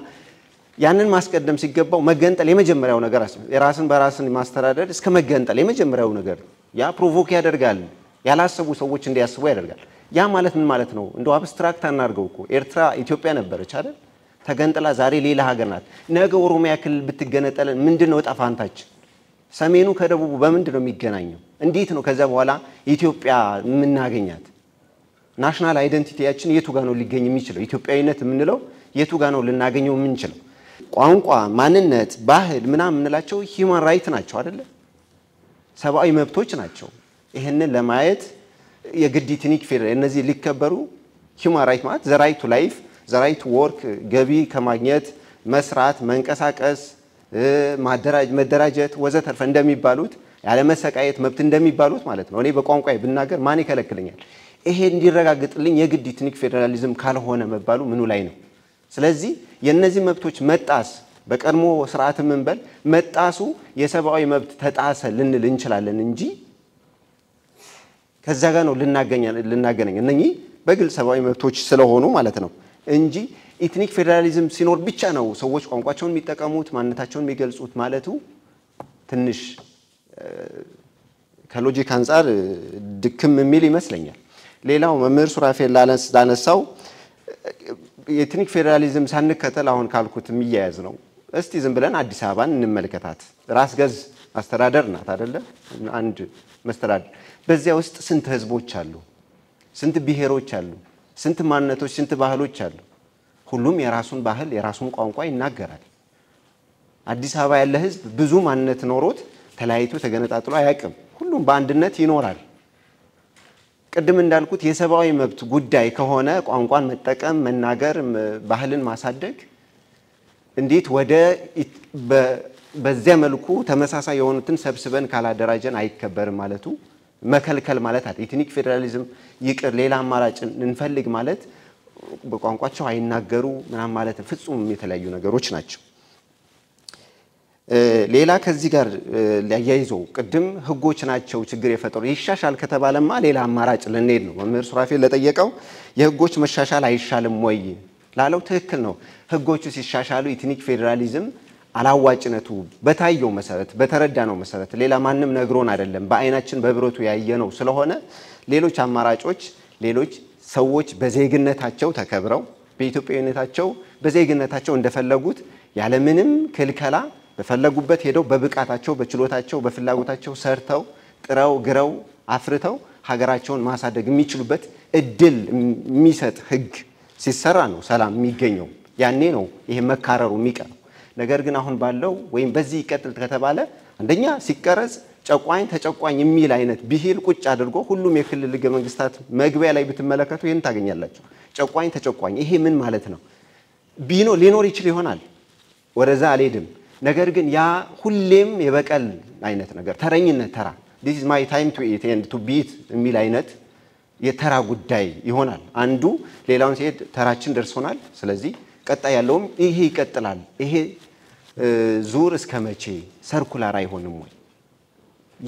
ያንን ማስቀደም ሲገባው መገንጠል የመጀመሪያው ነገር የራስን በራስን ማስተዳደር እስከ መገንጠል የመጀመሪያው ነገር ያ ፕሮቮክ ያደርጋል። ያላሰቡ ሰዎች እንዲያስቡ ያደርጋል። ያ ማለት ምን ማለት ነው? እንደው አብስትራክት አናርገው እኮ ኤርትራ ኢትዮጵያ ነበረች አይደል? ተገንጥላ ዛሬ ሌላ ሀገር ናት። ነገ ኦሮሚያ ክልል ብትገነጠለን ምንድን ነው ሰሜኑ ከደቡቡ በምንድን ነው የሚገናኘው? እንዴት ነው ከዛ በኋላ ኢትዮጵያ የምናገኛት? ናሽናል አይደንቲቲያችን የቱ ጋ ነው ሊገኝ የሚችለው? ኢትዮጵያዊነት የምንለው የቱ ጋ ነው ልናገኘው የምንችለው? ቋንቋ፣ ማንነት፣ ባህል ምናምን የምንላቸው ሂውማን ራይት ናቸው አይደለ? ሰብአዊ መብቶች ናቸው። ይህንን ለማየት የግድ ኢትኒክ ፌደር እነዚህ ሊከበሩ ሂውማን ራይት ማለት ዘራይቱ ላይፍ ዘራይቱ ወርክ ገቢ ከማግኘት መስራት፣ መንቀሳቀስ፣ መደራጀት ወዘተርፈ እንደሚባሉት ያለመሰቃየት መብት እንደሚባሉት ማለት ነው። እኔ በቋንቋ ብናገር ማን ይከለክለኛል? ይሄ እንዲረጋግጥልኝ የግድ ኢትኒክ ፌዴራሊዝም ካልሆነ መባሉ ምኑ ላይ ነው? ስለዚህ የእነዚህ መብቶች መጣስ በቀድሞ ስርዓት ምንበል መጣሱ የሰብአዊ መብት ተጣሰ ልንል እንችላለን እንጂ ከዛ ጋር ነው ልናገናኝ። እነኚህ በግል ሰብአዊ መብቶች ስለሆኑ ማለት ነው እንጂ ኢትኒክ ፌዴራሊዝም ሲኖር ብቻ ነው ሰዎች ቋንቋቸውን የሚጠቀሙት ማንነታቸውን የሚገልጹት ማለቱ ትንሽ ከሎጂክ አንጻር ድክም የሚል ይመስለኛል። ሌላው መምህር ሱራፌል ላነሳው የኢትኒክ ፌዴራሊዝም ሳንከተል አሁን ካልኩት የሚያያዝ ነው። እስቲ ዝም ብለን አዲስ አበባን እንመልከታት። ራስ ገዝ አስተዳደር ናት አደለ? አንድ መስተዳደር በዚያ ውስጥ ስንት ህዝቦች አሉ? ስንት ብሔሮች አሉ? ስንት ማንነቶች፣ ስንት ባህሎች አሉ? ሁሉም የራሱን ባህል የራሱን ቋንቋ ይናገራል። አዲስ አበባ ያለ ህዝብ ብዙ ማንነት ኖሮት ተለያይቶ ተገነጣጥሎ አያውቅም። ሁሉም በአንድነት ይኖራል። ቅድም እንዳልኩት የሰብአዊ መብት ጉዳይ ከሆነ ቋንቋን መጠቀም፣ መናገር፣ ባህልን ማሳደግ እንዴት ወደ በዚያ መልኩ ተመሳሳይ የሆኑትን ሰብስበን ካላደራጀን አይከበርም ማለቱ መከልከል ማለት አለ። ኢትኒክ ፌዴራሊዝም ይቅር፣ ሌላ አማራጭ እንፈልግ ማለት በቋንቋቸው አይናገሩ ምናም ማለት ፍጹም የተለያዩ ነገሮች ናቸው። ሌላ ከዚህ ጋር ሊያያይዘው ቅድም ህጎች ናቸው ችግር የፈጠሩ ይሻሻል ከተባለማ ሌላ አማራጭ ልንሄድ ነው። መምህር ሱራፌል ለጠየቀው የህጎች መሻሻል አይሻልም ወይ ላለው ትክክል ነው። ህጎቹ ሲሻሻሉ ኢትኒክ ፌዴራሊዝም አላዋጭነቱ በታየው መሰረት በተረዳነው መሰረት ሌላ ማንም ነግሮን አይደለም፣ በአይናችን በብረቱ ያየነው ስለሆነ ሌሎች አማራጮች ሌሎች ሰዎች በዜግነታቸው ተከብረው በኢትዮጵያዊነታቸው በዜግነታቸው እንደፈለጉት ያለምንም ክልከላ በፈለጉበት ሄደው በብቃታቸው፣ በችሎታቸው፣ በፍላጎታቸው ሰርተው ጥረው ግረው አፍርተው ሀገራቸውን ማሳደግ የሚችሉበት እድል የሚሰጥ ህግ ሲሰራ ነው ሰላም የሚገኘው። ያኔ ነው ይሄ መካረሩ የሚቀር ነገር ግን አሁን ባለው ወይም በዚህ ይቀጥል ከተባለ አንደኛ ሲቀረጽ ጨቋኝ ተጨቋኝ የሚል አይነት ብሂል ቁጭ አድርጎ ሁሉም የክልል ህገ መንግስታት መግቢያ ላይ ብትመለከቱ ይህን ታገኛላችሁ። ጨቋኝ ተጨቋኝ ይሄ ምን ማለት ነው? ቢኖ ሊኖር ይችል ይሆናል፣ ወደዛ አልሄድም። ነገር ግን ያ ሁሌም የበቀል አይነት ነገር ተረኝነት፣ ተራ ዲስ ኢዝ ማይ ታይም ቱ ኢት ኤንድ ቱ ቢት የሚል አይነት የተራ ጉዳይ ይሆናል። አንዱ ሌላውን ሲሄድ ተራችን ደርሶናል። ስለዚህ ቀጣይ ያለውም ይሄ ይቀጥላል። ይሄ ዙር እስከ መቼ ሰርኩላር አይሆንም ወይ?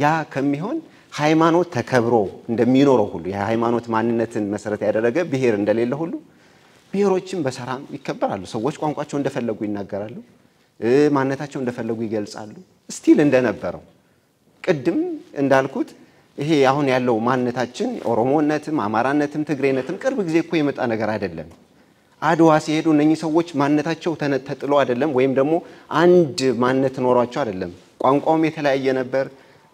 ያ ከሚሆን ሃይማኖት ተከብሮ እንደሚኖረው ሁሉ የሃይማኖት ማንነትን መሰረት ያደረገ ብሔር እንደሌለ ሁሉ ብሔሮችም በሰላም ይከበራሉ። ሰዎች ቋንቋቸው እንደፈለጉ ይናገራሉ፣ ማንነታቸው እንደፈለጉ ይገልጻሉ። ስቲል እንደነበረው ቅድም እንዳልኩት ይሄ አሁን ያለው ማንነታችን ኦሮሞነትም፣ አማራነትም፣ ትግሬነትም ቅርብ ጊዜ እኮ የመጣ ነገር አይደለም። አድዋ ሲሄዱ እነኚህ ሰዎች ማንነታቸው ተጥሎ አይደለም፣ ወይም ደግሞ አንድ ማንነት ኖሯቸው አይደለም። ቋንቋውም የተለያየ ነበር፣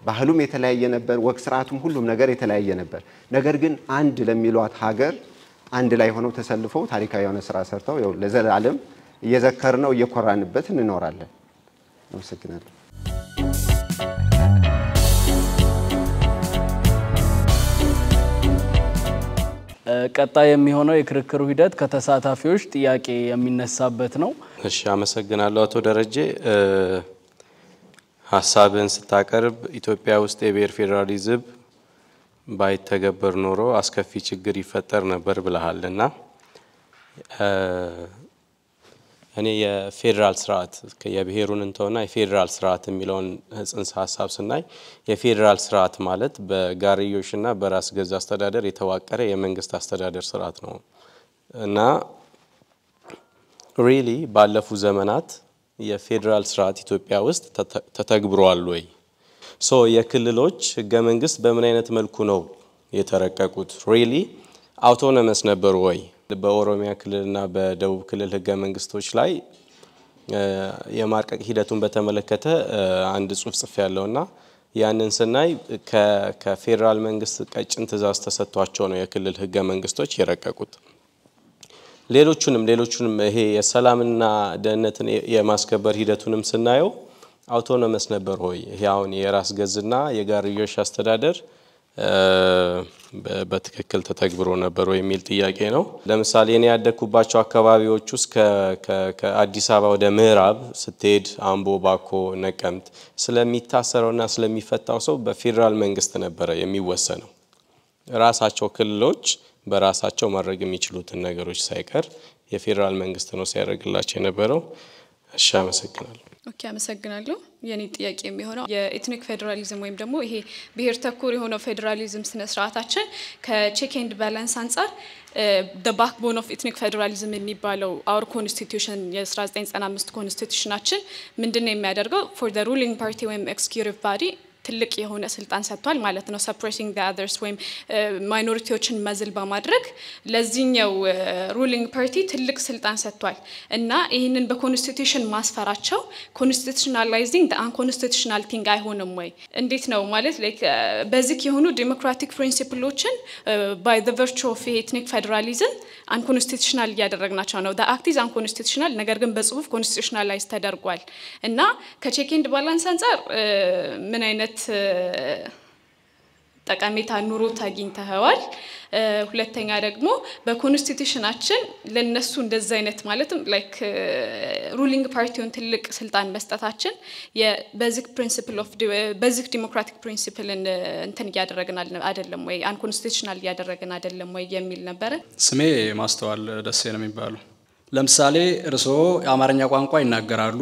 ባህሉም የተለያየ ነበር፣ ወግ ስርዓቱም፣ ሁሉም ነገር የተለያየ ነበር። ነገር ግን አንድ ለሚሏት ሀገር አንድ ላይ ሆነው ተሰልፈው ታሪካዊ የሆነ ስራ ሰርተው ለዘላለም እየዘከርነው እየኮራንበት እንኖራለን። አመሰግናለሁ። ቀጣይ የሚሆነው የክርክሩ ሂደት ከተሳታፊዎች ጥያቄ የሚነሳበት ነው። እሺ፣ አመሰግናለሁ አቶ ደረጀ። ሀሳብን ስታቀርብ ኢትዮጵያ ውስጥ የብሔር ፌዴራሊዝም ባይተገበር ኖሮ አስከፊ ችግር ይፈጠር ነበር ብለሃል እና እኔ የፌዴራል ስርዓት የብሔሩን እንተውና የፌዴራል ስርዓት የሚለውን ጽንሰ ሀሳብ ስናይ የፌዴራል ስርዓት ማለት በጋርዮሽና በራስ ገዝ አስተዳደር የተዋቀረ የመንግስት አስተዳደር ስርዓት ነው እና ሪሊ ባለፉ ዘመናት የፌዴራል ስርዓት ኢትዮጵያ ውስጥ ተተግብሯል ወይ? ሶ የክልሎች ህገ መንግስት በምን አይነት መልኩ ነው የተረቀቁት? ሪሊ አውቶኖመስ ነበሩ ወይ? በኦሮሚያ ክልልና በደቡብ ክልል ህገ መንግስቶች ላይ የማርቀቅ ሂደቱን በተመለከተ አንድ ጽሁፍ ጽፍ ያለውና ያንን ስናይ ከፌዴራል መንግስት ቀጭን ትእዛዝ ተሰጥቷቸው ነው የክልል ህገ መንግስቶች የረቀቁት። ሌሎቹንም ሌሎቹንም ይሄ የሰላምና ደህንነትን የማስከበር ሂደቱንም ስናየው አውቶኖመስ ነበር ሆይ ይሄ አሁን የራስ ገዝና የጋርዮሽ አስተዳደር በትክክል ተተግብሮ ነበር የሚል ጥያቄ ነው። ለምሳሌ እኔ ያደግኩባቸው አካባቢዎች ውስጥ ከአዲስ አበባ ወደ ምዕራብ ስትሄድ አምቦ፣ ባኮ፣ ነቀምት ስለሚታሰረውና ስለሚፈታው ሰው በፌዴራል መንግስት ነበረ የሚወሰነው። ራሳቸው ክልሎች በራሳቸው ማድረግ የሚችሉትን ነገሮች ሳይቀር የፌዴራል መንግስት ነው ሲያደርግላቸው የነበረው። እሺ፣ አመሰግናለሁ። ኦኬ አመሰግናለሁ። የኔ ጥያቄ የሚሆነው የኤትኒክ ፌዴራሊዝም ወይም ደግሞ ይሄ ብሔር ተኮር የሆነው ፌዴራሊዝም ስነ ስርዓታችን ከቼክ ኤንድ ባላንስ አንጻር ደ ባክቦን ኦፍ ኤትኒክ ፌዴራሊዝም የሚባለው አውር ኮንስቲቱሽን የ1995 ኮንስቲቱሽናችን ምንድን ነው የሚያደርገው ፎር ሩሊንግ ፓርቲ ወይም ኤክስኪዩቲቭ ባዲ ትልቅ የሆነ ስልጣን ሰጥቷል ማለት ነው። ሰፕሬሲንግ አደርስ ወይም ማይኖሪቲዎችን መዝል በማድረግ ለዚህኛው ሩሊንግ ፓርቲ ትልቅ ስልጣን ሰጥቷል እና ይህንን በኮንስቲቱሽን ማስፈራቸው ኮንስቲቱሽናላይዚንግ አንኮንስቲቱሽናል ቲንግ አይሆንም ወይ? እንዴት ነው ማለት በዚክ የሆኑ ዲሞክራቲክ ፕሪንሲፕሎችን ባይ ዘ ቨርቹ ኦፍ ኤትኒክ ፌዴራሊዝም አንኮንስቲቱሽናል እያደረግናቸው ነው። አክቲዝ ኢዝ አንኮንስቲቱሽናል፣ ነገር ግን በጽሁፍ ላይ ተደርጓል እና ከቼክ ኤንድ ባላንስ አንጻር ምን አይነት ጠቀሜታ ኑሮት አግኝተኸዋል። ሁለተኛ ደግሞ በኮንስቲቱሽናችን ለነሱ እንደዚ አይነት ማለትም ላይክ ሩሊንግ ፓርቲውን ትልቅ ስልጣን መስጠታችን የበዚክ ፕሪንሲፕል ኦፍ በዚክ ዲሞክራቲክ ፕሪንሲፕልን እንትን እያደረግን አይደለም ወይ አንኮንስቲቱሽናል እያደረግን አይደለም ወይ የሚል ነበረ። ስሜ ማስተዋል ደሴ ነው የሚባለው። ለምሳሌ እርስዎ የአማርኛ ቋንቋ ይናገራሉ።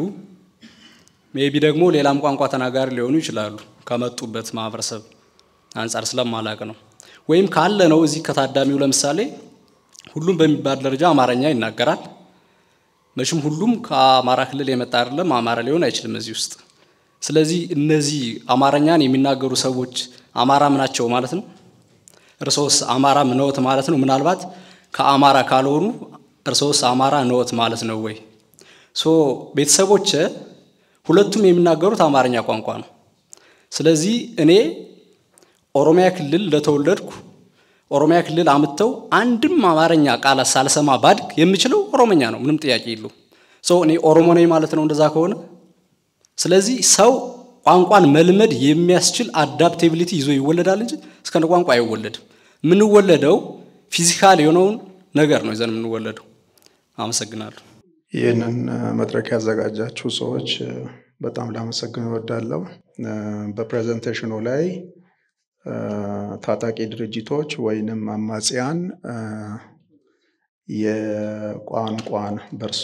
ሜቢ ደግሞ ሌላም ቋንቋ ተናጋሪ ሊሆኑ ይችላሉ ከመጡበት ማህበረሰብ አንጻር ስለማላቅ ነው። ወይም ካለ ነው እዚህ ከታዳሚው ለምሳሌ ሁሉም በሚባል ደረጃ አማርኛ ይናገራል። መቼም ሁሉም ከአማራ ክልል የመጣ አይደለም፣ አማራ ሊሆን አይችልም እዚህ ውስጥ። ስለዚህ እነዚህ አማርኛን የሚናገሩ ሰዎች አማራም ናቸው ማለት ነው። እርሶስ አማራም ነዎት ማለት ነው። ምናልባት ከአማራ ካልሆኑ እርሶስ አማራ ነዎት ማለት ነው ወይ? ሶ ቤተሰቦች ሁለቱም የሚናገሩት አማርኛ ቋንቋ ነው። ስለዚህ እኔ ኦሮሚያ ክልል ለተወለድኩ ኦሮሚያ ክልል አምጥተው አንድም አማርኛ ቃላት ሳልሰማ ባድግ የምችለው ኦሮመኛ ነው። ምንም ጥያቄ የለው። ሰው እኔ ኦሮሞ ነኝ ማለት ነው እንደዛ ከሆነ። ስለዚህ ሰው ቋንቋን መልመድ የሚያስችል አዳፕቴቢሊቲ ይዞ ይወለዳል እንጂ እስከነ ቋንቋ አይወለድም። የምንወለደው ፊዚካል የሆነውን ነገር ነው ይዘን የምንወለደው። አመሰግናለሁ። ይህንን መድረክ ያዘጋጃችሁ ሰዎች በጣም ላመሰግን እወዳለሁ። በፕሬዘንቴሽኑ ላይ ታጣቂ ድርጅቶች ወይንም አማጽያን የቋንቋን በርሶ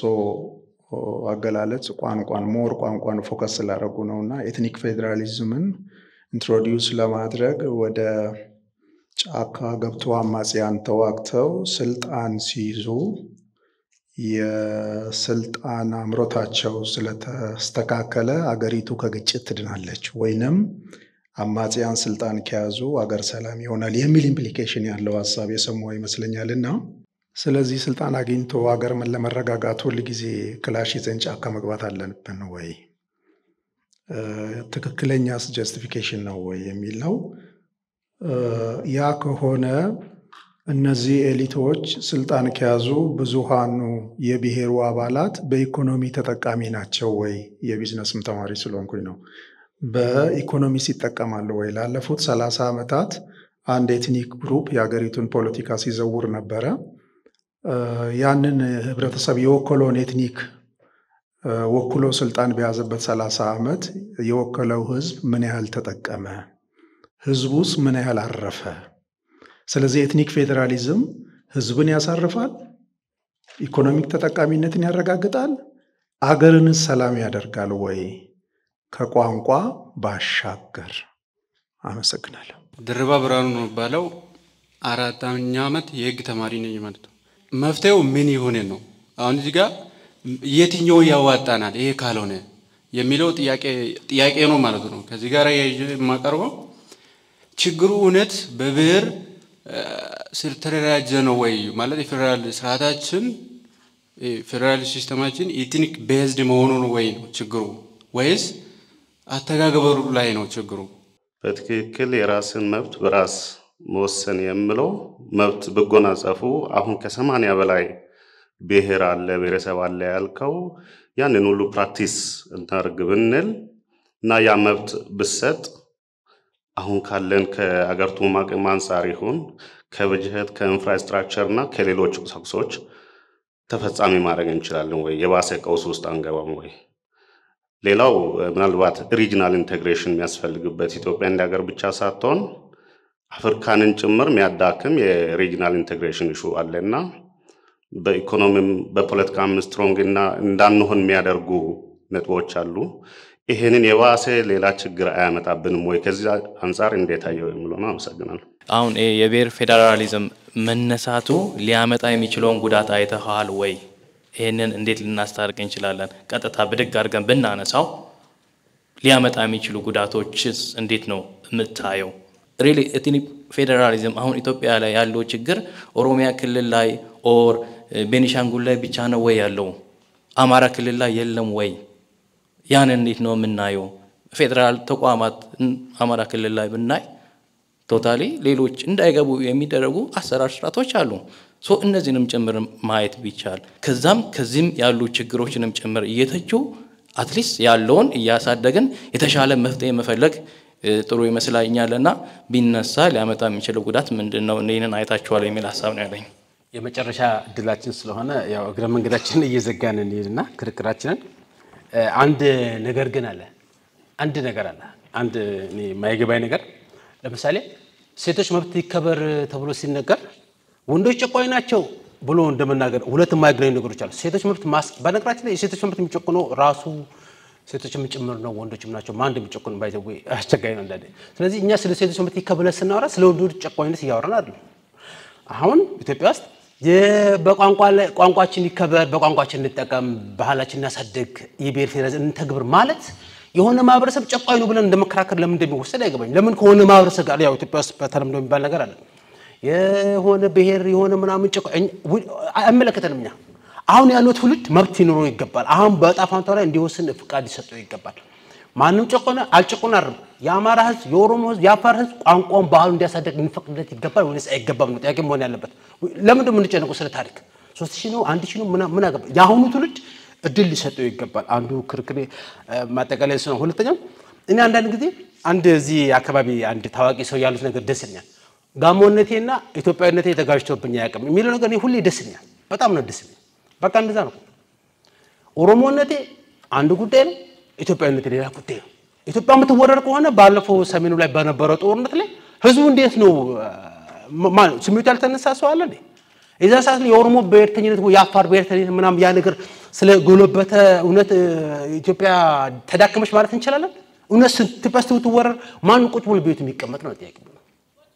አገላለጽ ቋንቋን ሞር ቋንቋን ፎከስ ስላደረጉ ነው እና ኤትኒክ ፌዴራሊዝምን ኢንትሮዲውስ ለማድረግ ወደ ጫካ ገብቶ አማጽያን ተዋግተው ስልጣን ሲይዙ የስልጣን አምሮታቸው ስለተስተካከለ አገሪቱ ከግጭት ትድናለች ወይንም አማጽያን ስልጣን ከያዙ አገር ሰላም ይሆናል የሚል ኢምፕሊኬሽን ያለው ሀሳብ የሰማሁ ይመስለኛል። እና ስለዚህ ስልጣን አግኝቶ አገር ምን ለመረጋጋት ሁል ጊዜ ክላሽ ይዘን ጫካ መግባት አለብን ወይ? ትክክለኛ ጀስቲፊኬሽን ነው ወይ የሚል ነው። ያ ከሆነ እነዚህ ኤሊቶች ስልጣን ከያዙ ብዙሃኑ የብሔሩ አባላት በኢኮኖሚ ተጠቃሚ ናቸው ወይ? የቢዝነስም ተማሪ ስለሆንኩኝ ነው። በኢኮኖሚስ ይጠቀማሉ ወይ? ላለፉት ሰላሳ ዓመታት አንድ ኤትኒክ ግሩፕ የሀገሪቱን ፖለቲካ ሲዘውር ነበረ። ያንን ህብረተሰብ የወከለውን ኤትኒክ ወክሎ ስልጣን በያዘበት ሰላሳ ዓመት የወከለው ህዝብ ምን ያህል ተጠቀመ? ህዝቡስ ምን ያህል አረፈ? ስለዚህ ኤትኒክ ፌዴራሊዝም ህዝብን ያሳርፋል፣ ኢኮኖሚክ ተጠቃሚነትን ያረጋግጣል፣ አገርንስ ሰላም ያደርጋል ወይ ከቋንቋ ባሻገር አመሰግናለሁ። ድርባ ብርሃኑ ነው የሚባለው። አራተኛ ዓመት የህግ ተማሪ ነኝ ማለት ነው። መፍትሄው ምን ይሁን ነው? አሁን እዚህ ጋር የትኛው ያዋጣናል ይሄ ካልሆነ የሚለው ጥያቄ ነው ማለት ነው። ከዚህ ጋር የማቀርበው ችግሩ እውነት በብሔር ስለተደራጀ ነው ወይ ማለት የፌዴራል ስርዓታችን ፌዴራል ሲስተማችን ኢትኒክ ቤዝድ መሆኑ ነው ወይ ነው ችግሩ ወይስ አተጋግበሩ ላይ ነው ችግሩ። በትክክል የራስን መብት በራስ መወሰን የምለው መብት ብጎናጸፉ አሁን ከሰማንያ በላይ ብሔር አለ ብሔረሰብ አለ ያልከው ያንን ሁሉ ፕራክቲስ እናርግ ብንል እና ያ መብት ብሰጥ አሁን ካለን ከአገርቱ ማቅም አንጻር ይሁን ከበጀት ከኢንፍራስትራክቸር እና ከሌሎች ቁሳቁሶች ተፈጻሚ ማድረግ እንችላለን ወይ? የባሰ ቀውስ ውስጥ አንገባም ወይ? ሌላው ምናልባት ሪጅናል ኢንቴግሬሽን የሚያስፈልግበት ኢትዮጵያ እንደ ሀገር ብቻ ሳትሆን አፍሪካንን ጭምር የሚያዳክም የሪጅናል ኢንቴግሬሽን ኢሹ አለና በኢኮኖሚም በፖለቲካም ስትሮንግ እና እንዳንሆን የሚያደርጉ ነጥቦች አሉ። ይህንን የባሰ ሌላ ችግር አያመጣብንም ወይ? ከዚህ አንጻር እንዴታየው አየው የሚለው ነው። አሁን የብሔር ፌዴራሊዝም መነሳቱ ሊያመጣ የሚችለውን ጉዳት አይተኸዋል ወይ? ይህንን እንዴት ልናስታርቅ እንችላለን? ቀጥታ ብድግ አድርገን ብናነሳው ሊያመጣ የሚችሉ ጉዳቶችስ እንዴት ነው የምታየው? ሪሊ ኤትኒክ ፌዴራሊዝም አሁን ኢትዮጵያ ላይ ያለው ችግር ኦሮሚያ ክልል ላይ ኦር ቤኒሻንጉል ላይ ብቻ ነው ወይ ያለው? አማራ ክልል ላይ የለም ወይ? ያን እንዴት ነው የምናየው? ፌዴራል ተቋማት አማራ ክልል ላይ ብናይ ቶታሊ ሌሎች እንዳይገቡ የሚደረጉ አሰራር ስርዓቶች አሉ። ሶ እነዚህንም ጭምር ማየት ቢቻል ከዛም ከዚህም ያሉ ችግሮችንም ጭምር እየተችው አትሊስት ያለውን እያሳደግን የተሻለ መፍትሄ መፈለግ ጥሩ ይመስላኛልና ቢነሳ ሊያመጣ የሚችለው ጉዳት ምንድን ነው? ይህንን አይታችኋል የሚል ሀሳብ ነው ያለኝ። የመጨረሻ እድላችን ስለሆነ ያው እግረ መንገዳችንን እየዘጋን እንሄድና ክርክራችንን አንድ ነገር ግን አለ አንድ ነገር አለ አንድ የማይገባኝ ነገር ለምሳሌ ሴቶች መብት ይከበር ተብሎ ሲነገር ወንዶች ጨቋኝ ናቸው ብሎ እንደመናገር ሁለት የማይገናኙ ነገሮች አሉ። ሴቶች መብት በነገራችን ላይ የሴቶች መብት የሚጨቁነው ራሱ ሴቶች የምጭምር ነው፣ ወንዶችም ናቸው። ማን እንደሚጨቁን ባይዘዌ አስቸጋሪ ነው እንዳለ። ስለዚህ እኛ ስለ ሴቶች መብት ይከብለ ስናወራ ስለ ወንዶች ጨቋኝነት እያወራን አይደለም። አሁን ኢትዮጵያ ውስጥ ቋንቋችን ይከበር፣ በቋንቋችን እንጠቀም፣ ባህላችን እናሳድግ፣ የብሔር ፌዴራሊዝም እንተግብር ማለት የሆነ ማህበረሰብ ጨቋኝ ነው ብለን እንደመከራከር ለምን እንደሚወሰድ አይገባኝ። ለምን ከሆነ ማህበረሰብ ጋር ያው ኢትዮጵያ ውስጥ በተለምዶ የሚባል ነገር አለ የሆነ ብሔር የሆነ ምናምን ጭቆ አይመለከተንም። እኛ አሁን ያለው ትውልድ መብት ሊኖረው ይገባል። አሁን በዕጣ ፋንታው ላይ እንዲወስን ፍቃድ ሊሰጠው ይገባል። ማንም ጨቆነ አልጨቆነ አርም የአማራ ህዝብ፣ የኦሮሞ ህዝብ፣ የአፋር ህዝብ ቋንቋውን ባህሉ እንዲያሳደግ እንፈቅድለት ይገባል ወይስ አይገባም ነው ጥያቄ መሆን ያለበት። ለምንድን የምንጨነቀው ስለ ታሪክ? ሶስት ሺህ ነው አንድ ሺህ ነው ምን አገባ? የአሁኑ ትውልድ እድል ሊሰጠው ይገባል። አንዱ ክርክሬ ማጠቃለያ ነው። ሁለተኛው እኔ አንዳንድ ጊዜ አንድ እዚህ አካባቢ አንድ ታዋቂ ሰው ያሉት ነገር ደስ ይለኛል። ጋሞነቴና ኢትዮጵያዊነቴ ተጋጅቶብኝ አያውቅም የሚለው ነገር ሁሌ ደስ ይለኛል። በጣም ነው ደስ ይለኛል። በቃ እንደዛ ነው። ኦሮሞነቴ አንድ ጉዳይ ነው፣ ኢትዮጵያዊነቴ ሌላ ጉዳይ ነው። ኢትዮጵያ የምትወረር ከሆነ ባለፈው ሰሜኑ ላይ በነበረው ጦርነት ላይ ህዝቡ እንዴት ነው ስሜቱ ያልተነሳ ሰው አለ እንዴ? የዛ ሰዓት የኦሮሞ ብሔርተኝነት የአፋር ብሔርተኝነት ምናምን ያ ነገር ስለ ጎለበተ እውነት ኢትዮጵያ ተዳከመች ማለት እንችላለን? እውነት ኢትዮጵያ ስትወረር ማን ቁጭ ብሎ ቤቱ የሚቀመጥ ነው ጥያቄ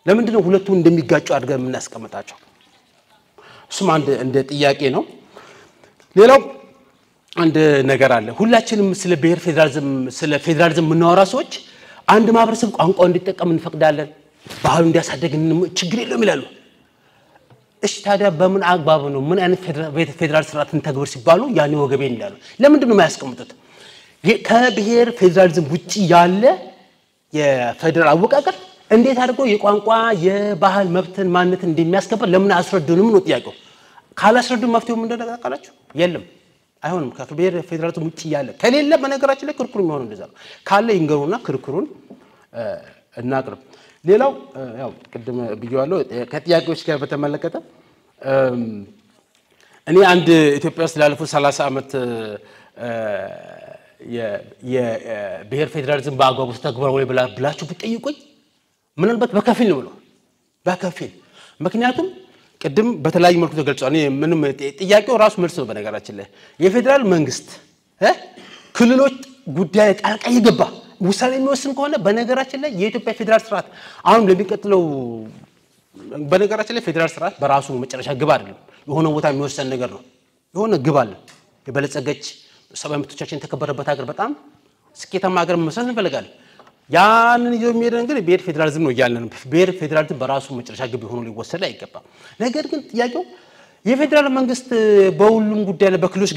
ለምንድን ነው ሁለቱ እንደሚጋጩ አድርገን የምናስቀምጣቸው? እሱም አንድ እንደ ጥያቄ ነው። ሌላው አንድ ነገር አለ። ሁላችንም ስለ ብሔር ፌዴራሊዝም ስለ ፌዴራሊዝም የምናወራ ሰዎች አንድ ማህበረሰብ ቋንቋ እንዲጠቀም እንፈቅዳለን፣ ባህሉ እንዲያሳደግ ችግር የለውም ይላሉ። እሺ ታዲያ በምን አግባብ ነው ምን አይነት ፌዴራል ስርዓት ተግብር ሲባሉ ያኔ ወገቤን ይላሉ። ለምንድን ነው የማያስቀምጡት? ከብሔር ፌዴራሊዝም ውጭ ያለ የፌዴራል አወቃቀር እንዴት አድርጎ የቋንቋ የባህል መብትን ማንነትን እንደሚያስከብር ለምን አስረዱንም ነው ጥያቄው። ካላስረዱ መፍትሄው ምን ነው የለም አይሆንም። ከብሔር ፌዴራል ውጭ ያለ ከሌለ በነገራችን ላይ ክርክሩ የሚሆነው እንደዛ ነው። ካለ ይንገሩና ክርክሩን እናቅርብ። ሌላው ያው ቅድም ብዬዋለሁ ከጥያቄዎች ጋር በተመለከተ እኔ አንድ ኢትዮጵያ ውስጥ ላለፉት 30 ዓመት የብሔር ፌዴራሊዝም በአግባቡ ወይ ብላችሁ ብትጠይቁኝ ምናልባት በከፊል ነው ብለዋል። በከፊል ምክንያቱም ቅድም በተለያዩ መልኩ ተገልጿል። ምንም ጥያቄው ራሱ መልስ ነው። በነገራችን ላይ የፌዴራል መንግስት ክልሎች ጉዳይ ጣልቃ እየገባ ውሳኔ የሚወስን ከሆነ በነገራችን ላይ የኢትዮጵያ ፌዴራል ስርዓት አሁን ለሚቀጥለው በነገራችን ላይ ፌዴራል ስርዓት በራሱ መጨረሻ ግብ አይደለም፣ የሆነ ቦታ የሚወሰን ነገር ነው። የሆነ ግብ አለ። የበለጸገች ሰብአዊ መብቶቻችን የተከበረበት ሀገር፣ በጣም ስኬታማ ሀገር መመስረት እንፈልጋለን። ያንን ይዞ የሚሄደ ነገር ብሔር ፌዴራሊዝም ነው እያለን ብሔር ፌዴራሊዝም በራሱ መጨረሻ ግብ ሆኖ ሊወሰድ አይገባም። ነገር ግን ጥያቄው የፌዴራል መንግስት በሁሉም ጉዳይ ላይ በክልሎች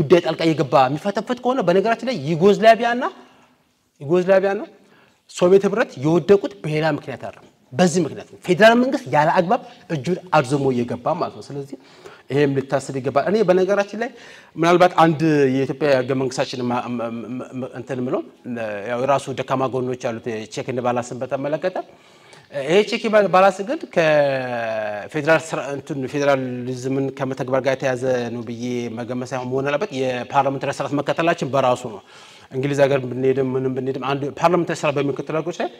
ጉዳይ ጣልቃ እየገባ የሚፈተፈት ከሆነ በነገራችን ላይ ዩጎዝላቪያና ዩጎዝላቪያና ሶቪየት ህብረት የወደቁት በሌላ ምክንያት አለ። በዚህ ምክንያት ነው። ፌዴራል መንግስት ያለ አግባብ እጁን አርዝሞ እየገባ ማለት ነው። ስለዚህ ይሄም ልታስብ ይገባል። እኔ በነገራችን ላይ ምናልባት አንድ የኢትዮጵያ ህገ መንግስታችን እንትን ምሎ የራሱ ደካማ ጎኖች ያሉት ቼክን ባላንስን በተመለከተ ይሄ ቼክ ባላንስ ግን ከፌዴራል ስርዓቱን ፌዴራሊዝምን ከመተግበር ጋር የተያዘ ነው ብዬ መገመት ሳይሆን መሆን አለበት። የፓርላመንታሪ ስርዓት መከተላችን በራሱ ነው። እንግሊዝ ሀገር ብንሄድም ምንም ብንሄድም አንዱ ፓርላመንታሪ ስርዓት በሚከተሉ ሀገሮች ላይ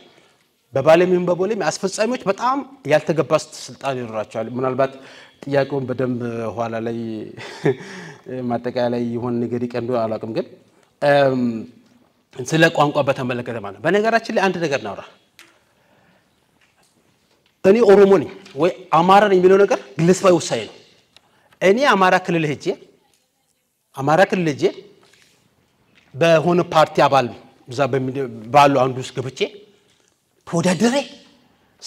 በባሌም በቦሌም አስፈጻሚዎች በጣም ያልተገባ ስልጣን ይኖራቸዋል። ምናልባት ጥያቄውን በደንብ ኋላ ላይ ማጠቃያ ላይ የሆነ ነገር ይቀን አላውቅም፣ ግን ስለ ቋንቋ በተመለከተ ማለት በነገራችን ላይ አንድ ነገር ናውራ እኔ ኦሮሞ ነኝ ወይ አማራ ነኝ የሚለው ነገር ግለሰባዊ ውሳኔ ነው። እኔ አማራ ክልል ሄጄ አማራ ክልል ሄጄ በሆነ ፓርቲ አባል እዛ ባሉ አንዱ ውስጥ ገብቼ ተወዳደሬ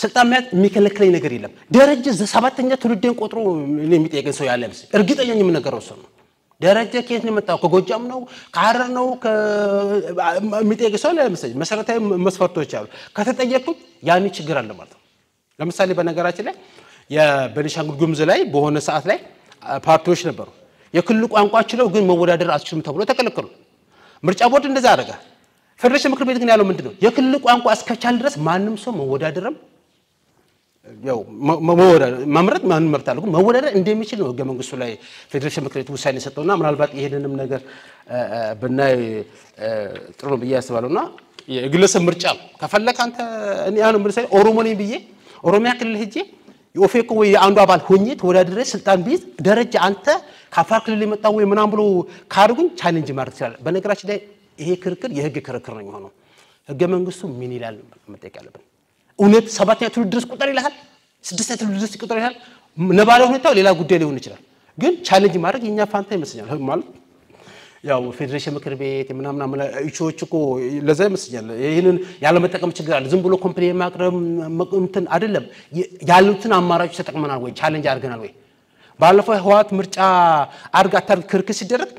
ስልጣን መያዝ የሚከለክለኝ ነገር የለም። ደረጀ ሰባተኛ ትውልዴን ቆጥሮ የሚጠየቀኝ ሰው ያለ ምስል እርግጠኛ የምነገረው ሰው ነው። ደረጀ ከየት ነው የመጣው? ከጎጃም ነው ከሐረር ነው የሚጠየቅ ሰው ያለ ምስል መሰረታዊ መስፈርቶች አሉ። ከተጠየቅኩት ያኔ ችግር አለ ማለት ነው። ለምሳሌ በነገራችን ላይ የቤኒሻንጉል ጉምዝ ላይ በሆነ ሰዓት ላይ ፓርቲዎች ነበሩ። የክልሉ ቋንቋ ችለው ግን መወዳደር አትችሉም ተብሎ ተከለከሉ። ምርጫ ቦርድ እንደዛ አደረገ። ፌዴሬሽን ምክር ቤት ግን ያለው ምንድን ነው? የክልሉ ቋንቋ እስከቻል ድረስ ማንም ሰው መወዳደርም ያው መምረጥ ማንም መብት መወዳደር እንደሚችል ነው ህገ መንግስቱ ላይ ፌዴሬሽን ምክር ቤት ውሳኔ የሰጠውና ምናልባት ይሄንንም ነገር ብናይ ጥሩ ነው ብዬ አስባለሁና የግለሰብ ምርጫ ነው። ከፈለክ አንተ እኔ አሁን ምሳሌ ኦሮሞ ነኝ ብዬ ኦሮሚያ ክልል ሄጄ የኦፌኮ ወይ የአንዱ አባል ሆኜ ተወዳድሬ ስልጣን ቢይዝ ደረጃ አንተ ከአፋር ክልል የመጣ ወይ ምናም ብሎ ካድጉኝ ቻሌንጅ ማድረግ ይችላል። በነገራችን ላይ ይሄ ክርክር የህግ ክርክር ነው የሚሆነው። ህገ መንግስቱ ምን ይላል መጠየቅ ያለብን እውነት ሰባተኛ ትውልድ ድረስ ቁጥር ይልሃል፣ ስድስተኛ ትውልድ ድረስ ቁጥር ይልሃል። ነባሪ ሁኔታው ሌላ ጉዳይ ሊሆን ይችላል። ግን ቻሌንጅ ማድረግ የእኛ ፋንታ ይመስለኛል። ማለት ያው ፌዴሬሽን ምክር ቤት ምናምን እጩዎች እኮ ለዛ ይመስለኛል። ይህንን ያለመጠቀም ችግር አለ። ዝም ብሎ ኮምፕሌን ማቅረብ እንትን አይደለም። ያሉትን አማራጮች ተጠቅመናል ወይ ቻሌንጅ አድርገናል ወይ? ባለፈው ህወሓት ምርጫ አድርግ አታርግ ክርክር ሲደረግ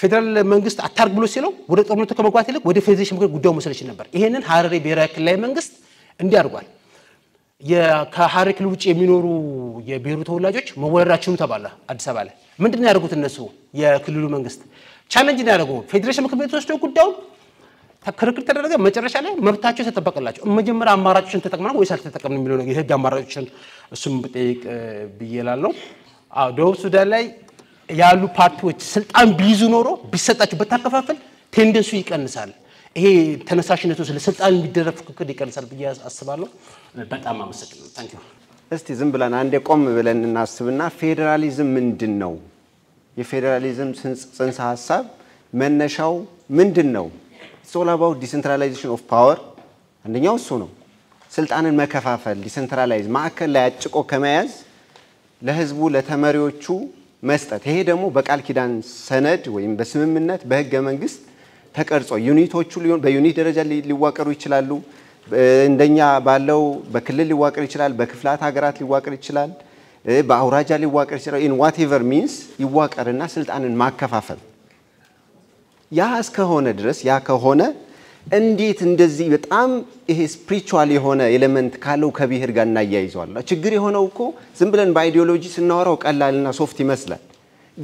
ፌዴራል መንግስት አታርግ ብሎ ሲለው ወደ ጦርነቱ ከመግባት ይልቅ ወደ ፌዴሬሽን ምክር ጉዳዩ መውሰድ ነበር። ይህንን ሀረሪ ብሔራዊ ክልላዊ መንግስት እንዲህ አድርጓል። ከሐረሪ ውጭ የሚኖሩ የብሔሩ ተወላጆች መወረራችሁም ተባለ። አዲስ አበባ ላይ ምንድን ነው ያደርጉት? እነሱ የክልሉ መንግስት ቻለንጅ ነው ያደርጉ። ፌዴሬሽን ምክር ቤት ወስዶ ጉዳዩ ክርክር ተደረገ። መጨረሻ ላይ መብታቸው የተጠበቀላቸው መጀመሪያ አማራጮችን ተጠቅመ ወይስ አልተጠቀምንም የሚለው ነገር የህግ አማራጮችን እሱም ብጠይቅ ብዬ እላለሁ። ደቡብ ሱዳን ላይ ያሉ ፓርቲዎች ስልጣን ቢይዙ ኖሮ ቢሰጣቸው በታከፋፈል ቴንደንሱ ይቀንሳል። ይሄ ተነሳሽነቱ ስለ ስልጣን የሚደረግ ፉክክር ይቀንሳል ብዬ አስባለሁ። በጣም አመሰግናለሁ። ታንክ ዩ። እስቲ ዝም ብለን አንዴ ቆም ብለን እናስብና ፌዴራሊዝም ምንድን ነው? የፌዴራሊዝም ጽንሰ ሀሳብ መነሻው ምንድን ነው? ሶል አባውት ዲሴንትራላይዜሽን ኦፍ ፓወር አንደኛው እሱ ነው። ስልጣንን መከፋፈል ዲሴንትራላይዝ ማዕከል ላይ አጭቆ ከመያዝ ለህዝቡ ለተመሪዎቹ መስጠት። ይሄ ደግሞ በቃል ኪዳን ሰነድ ወይም በስምምነት በህገ መንግስት ተቀርጾ ዩኒቶቹ በዩኒት ደረጃ ሊዋቀሩ ይችላሉ። እንደኛ ባለው በክልል ሊዋቀር ይችላል፣ በክፍላት ሀገራት ሊዋቀር ይችላል፣ በአውራጃ ሊዋቀር ይችላል። ኢን ዋቴቨር ሚንስ ይዋቀርና ስልጣንን ማከፋፈል ያ እስከሆነ ድረስ ያ ከሆነ እንዴት እንደዚህ በጣም ይሄ ስፕሪቹዋል የሆነ ኤሌመንት ካለው ከብሔር ጋር እናያይዘዋል። ችግር የሆነው እኮ ዝም ብለን በአይዲዮሎጂ ስናወራው ቀላልና ሶፍት ይመስላል፣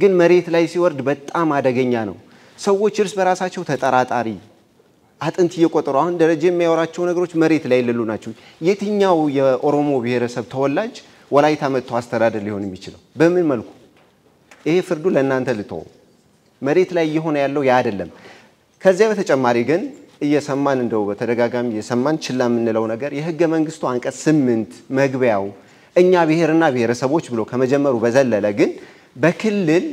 ግን መሬት ላይ ሲወርድ በጣም አደገኛ ነው። ሰዎች እርስ በራሳቸው ተጠራጣሪ አጥንት እየቆጠሩ አሁን ደረጀ የሚያወራቸው ነገሮች መሬት ላይ የሌሉ ናቸው። የትኛው የኦሮሞ ብሔረሰብ ተወላጅ ወላይታ መጥቶ አስተዳደር ሊሆን የሚችለው በምን መልኩ? ይሄ ፍርዱ ለእናንተ ልተው። መሬት ላይ እየሆነ ያለው ያ አይደለም። ከዚያ በተጨማሪ ግን እየሰማን እንደው በተደጋጋሚ እየሰማን ችላ የምንለው ነገር የህገ መንግስቱ አንቀጽ ስምንት መግቢያው እኛ ብሔርና ብሔረሰቦች ብሎ ከመጀመሩ በዘለለ ግን በክልል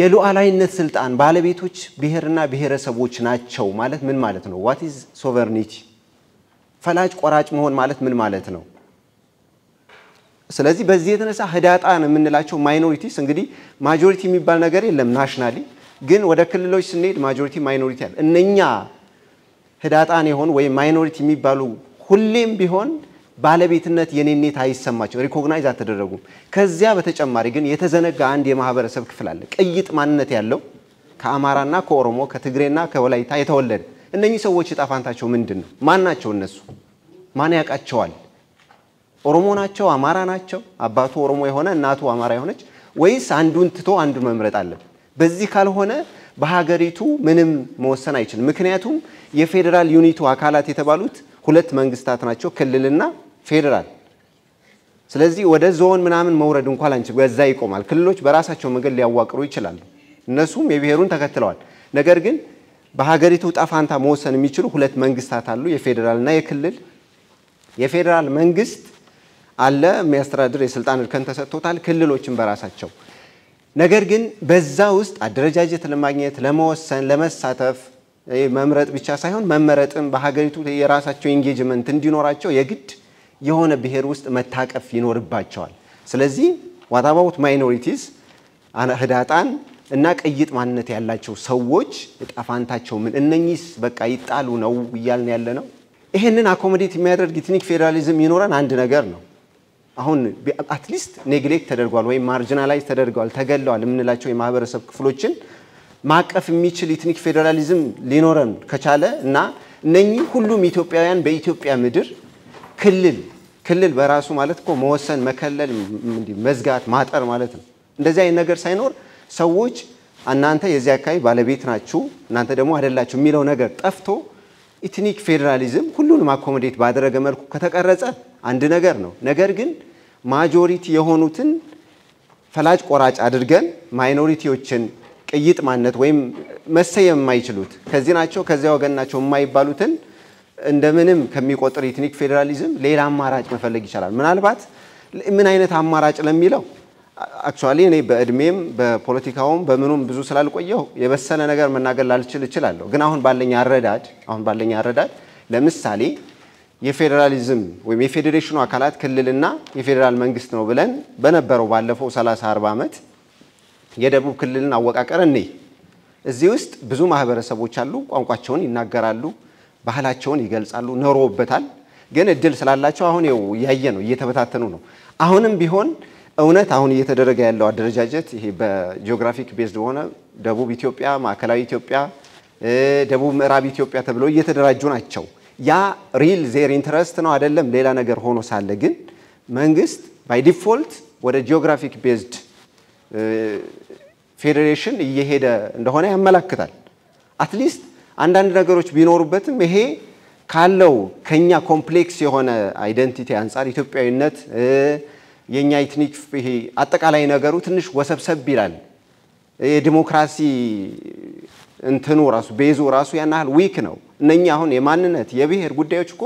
የሉዓላዊነት ስልጣን ባለቤቶች ብሔርና ብሔረሰቦች ናቸው ማለት ምን ማለት ነው? ዋት ኢዝ ሶቨርኒቲ? ፈላጭ ቆራጭ መሆን ማለት ምን ማለት ነው? ስለዚህ በዚህ የተነሳ ህዳጣን የምንላቸው ማይኖሪቲስ እንግዲህ ማጆሪቲ የሚባል ነገር የለም ናሽናሊ፣ ግን ወደ ክልሎች ስንሄድ ማጆሪቲ ማይኖሪቲ አለ። እነኛ ህዳጣን የሆኑ ወይም ማይኖሪቲ የሚባሉ ሁሌም ቢሆን ባለቤትነት የኔነት አይሰማቸው፣ ሪኮግናይዝ አልተደረጉም። ከዚያ በተጨማሪ ግን የተዘነጋ አንድ የማህበረሰብ ክፍል አለ። ቅይጥ ማንነት ያለው ከአማራና ከኦሮሞ ከትግሬና ከወላይታ የተወለደ እነኚህ ሰዎች የጣፋንታቸው ፋንታቸው ምንድን ነው? ማን ናቸው እነሱ? ማን ያውቃቸዋል? ኦሮሞ ናቸው? አማራ ናቸው? አባቱ ኦሮሞ የሆነ እናቱ አማራ የሆነች ወይስ አንዱን ትቶ አንዱን መምረጥ አለብን? በዚህ ካልሆነ በሀገሪቱ ምንም መወሰን አይችልም። ምክንያቱም የፌዴራል ዩኒቱ አካላት የተባሉት ሁለት መንግስታት ናቸው፣ ክልልና ፌዴራል። ስለዚህ ወደ ዞን ምናምን መውረድ እንኳን አንችል፣ በዛ ይቆማል። ክልሎች በራሳቸው መንገድ ሊያዋቅሩ ይችላሉ። እነሱም የብሔሩን ተከትለዋል። ነገር ግን በሀገሪቱ ጣፋንታ መወሰን የሚችሉ ሁለት መንግስታት አሉ፣ የፌዴራልና የክልል። የፌዴራል መንግስት አለ የሚያስተዳድር የስልጣን እርከን ተሰጥቶታል፣ ክልሎችን በራሳቸው ነገር ግን በዛ ውስጥ አደረጃጀት ለማግኘት ለመወሰን፣ ለመሳተፍ መምረጥ ብቻ ሳይሆን መመረጥም በሀገሪቱ የራሳቸው ኢንጌጅመንት እንዲኖራቸው የግድ የሆነ ብሔር ውስጥ መታቀፍ ይኖርባቸዋል። ስለዚህ ዋታባውት ማይኖሪቲስ ህዳጣን እና ቅይጥ ማንነት ያላቸው ሰዎች ጣፋንታቸው ምን? እነኚህስ በቃ ይጣሉ ነው እያልን ያለ ነው። ይህንን አኮሞዴት የሚያደርግ ኢትኒክ ፌዴራሊዝም ይኖረን አንድ ነገር ነው። አሁን አትሊስት ኔግሌክት ተደርጓል ወይም ማርጂናላይዝ ተደርገዋል፣ ተገለዋል የምንላቸው የማህበረሰብ ክፍሎችን ማቀፍ የሚችል ኢትኒክ ፌዴራሊዝም ሊኖረን ከቻለ እና እነኚህ ሁሉም ኢትዮጵያውያን በኢትዮጵያ ምድር ክልል ክልል በራሱ ማለት እኮ መወሰን፣ መከለል፣ መዝጋት፣ ማጠር ማለት ነው። እንደዚህ አይነት ነገር ሳይኖር ሰዎች እናንተ የዚህ አካባቢ ባለቤት ናችሁ፣ እናንተ ደግሞ አይደላችሁ የሚለው ነገር ጠፍቶ ኢትኒክ ፌዴራሊዝም ሁሉንም አኮሞዴት ባደረገ መልኩ ከተቀረጸ አንድ ነገር ነው። ነገር ግን ማጆሪቲ የሆኑትን ፈላጭ ቆራጭ አድርገን ማይኖሪቲዎችን ቅይጥ ማነት ወይም መሰየም የማይችሉት ከዚህ ናቸው ከዚያ ወገን ናቸው የማይባሉትን እንደምንም ከሚቆጥር ኢትኒክ ፌዴራሊዝም ሌላ አማራጭ መፈለግ ይቻላል። ምናልባት ምን አይነት አማራጭ ለሚለው አክቹዋሊ እኔ በእድሜም በፖለቲካውም በምኑም ብዙ ስላልቆየው የበሰለ ነገር መናገር ላልችል እችላለሁ። ግን አሁን ባለኝ አረዳድ አሁን ባለኝ አረዳድ ለምሳሌ የፌዴራሊዝም ወይም የፌዴሬሽኑ አካላት ክልልና የፌዴራል መንግስት ነው ብለን በነበረው ባለፈው 30 40 ዓመት የደቡብ ክልልን አወቃቀር እንይ። እዚህ ውስጥ ብዙ ማህበረሰቦች አሉ። ቋንቋቸውን ይናገራሉ፣ ባህላቸውን ይገልጻሉ፣ ኖሮበታል። ግን እድል ስላላቸው አሁን ው እያየ ነው እየተበታተኑ ነው። አሁንም ቢሆን እውነት አሁን እየተደረገ ያለው አደረጃጀት ይሄ በጂኦግራፊክ ቤዝድ ሆነ ደቡብ ኢትዮጵያ፣ ማዕከላዊ ኢትዮጵያ፣ ደቡብ ምዕራብ ኢትዮጵያ ተብሎ እየተደራጁ ናቸው። ያ ሪል ዜር ኢንትረስት ነው አይደለም ሌላ ነገር ሆኖ ሳለ ግን መንግስት ባይ ዲፎልት ወደ ጂኦግራፊክ ቤዝድ ፌዴሬሽን እየሄደ እንደሆነ ያመላክታል። አትሊስት አንዳንድ ነገሮች ቢኖሩበትም ይሄ ካለው ከኛ ኮምፕሌክስ የሆነ አይደንቲቲ አንጻር ኢትዮጵያዊነት የኛ ኢትኒክ ይሄ አጠቃላይ ነገሩ ትንሽ ወሰብሰብ ይላል። የዲሞክራሲ እንትኑ ራሱ ቤዙ ራሱ ያን ያህል ዊክ ነው። እነኛ አሁን የማንነት የብሔር ጉዳዮች እኮ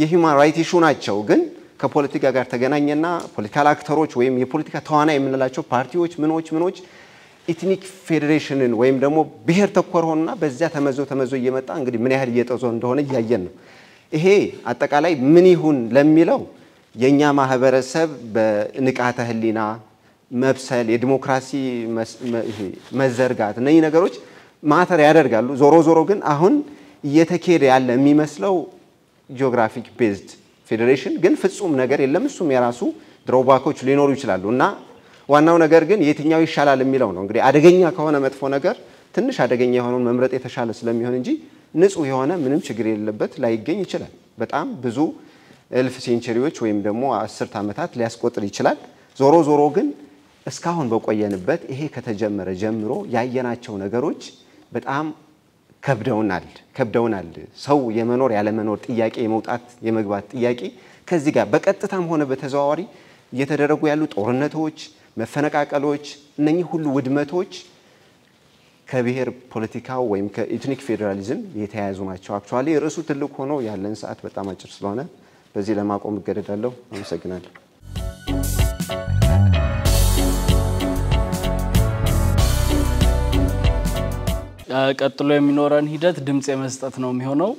የሂውማን ራይት ኢሹ ናቸው፣ ግን ከፖለቲካ ጋር ተገናኘና ፖለቲካል አክተሮች ወይም የፖለቲካ ተዋናይ የምንላቸው ፓርቲዎች ምኖች ምኖች ኢትኒክ ፌዴሬሽንን ወይም ደግሞ ብሔር ተኮር ሆኑና በዚያ ተመዞ ተመዞ እየመጣ እንግዲህ ምን ያህል እየጠዞ እንደሆነ እያየን ነው። ይሄ አጠቃላይ ምን ይሁን ለሚለው የእኛ ማህበረሰብ በንቃተ ህሊና መብሰል፣ የዲሞክራሲ መዘርጋት እነዚህ ነገሮች ማተር ያደርጋሉ። ዞሮ ዞሮ ግን አሁን እየተካሄደ ያለ የሚመስለው ጂኦግራፊክ ቤዝድ ፌዴሬሽን ግን ፍጹም ነገር የለም። እሱም የራሱ ድሮባኮች ሊኖሩ ይችላሉ እና ዋናው ነገር ግን የትኛው ይሻላል የሚለው ነው። እንግዲህ አደገኛ ከሆነ መጥፎ ነገር ትንሽ አደገኛ የሆነውን መምረጥ የተሻለ ስለሚሆን እንጂ ንጹህ የሆነ ምንም ችግር የሌለበት ላይገኝ ይችላል። በጣም ብዙ እልፍ ሴንቸሪዎች ወይም ደግሞ አስርት ዓመታት ሊያስቆጥር ይችላል። ዞሮ ዞሮ ግን እስካሁን በቆየንበት ይሄ ከተጀመረ ጀምሮ ያየናቸው ነገሮች በጣም ከብደውናል ከብደውናል። ሰው የመኖር ያለመኖር ጥያቄ የመውጣት የመግባት ጥያቄ ከዚህ ጋር በቀጥታም ሆነ በተዘዋዋሪ እየተደረጉ ያሉ ጦርነቶች መፈነቃቀሎች፣ እነኚህ ሁሉ ውድመቶች ከብሔር ፖለቲካው ወይም ከኢትኒክ ፌዴራሊዝም የተያያዙ ናቸው። አክቹዋሊ ርዕሱ ትልቅ ሆኖ ያለን ሰዓት በጣም አጭር ስለሆነ በዚህ ለማቆም እገደዳለሁ። አመሰግናለሁ። ቀጥሎ የሚኖረን ሂደት ድምፅ የመስጠት ነው የሚሆነው።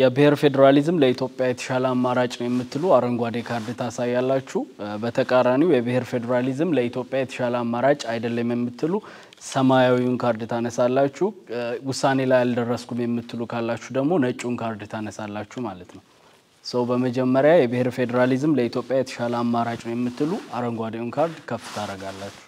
የብሔር ፌዴራሊዝም ለኢትዮጵያ የተሻለ አማራጭ ነው የምትሉ አረንጓዴ ካርድ ታሳያላችሁ። በተቃራኒው የብሔር ፌዴራሊዝም ለኢትዮጵያ የተሻለ አማራጭ አይደለም የምትሉ ሰማያዊውን ካርድ ታነሳላችሁ። ውሳኔ ላይ አልደረስኩም የምትሉ ካላችሁ ደግሞ ነጩን ካርድ ታነሳላችሁ ማለት ነው። ሰው በመጀመሪያ የብሔር ፌዴራሊዝም ለኢትዮጵያ የተሻለ አማራጭ ነው የምትሉ አረንጓዴውን ካርድ ከፍ ታደርጋላችሁ።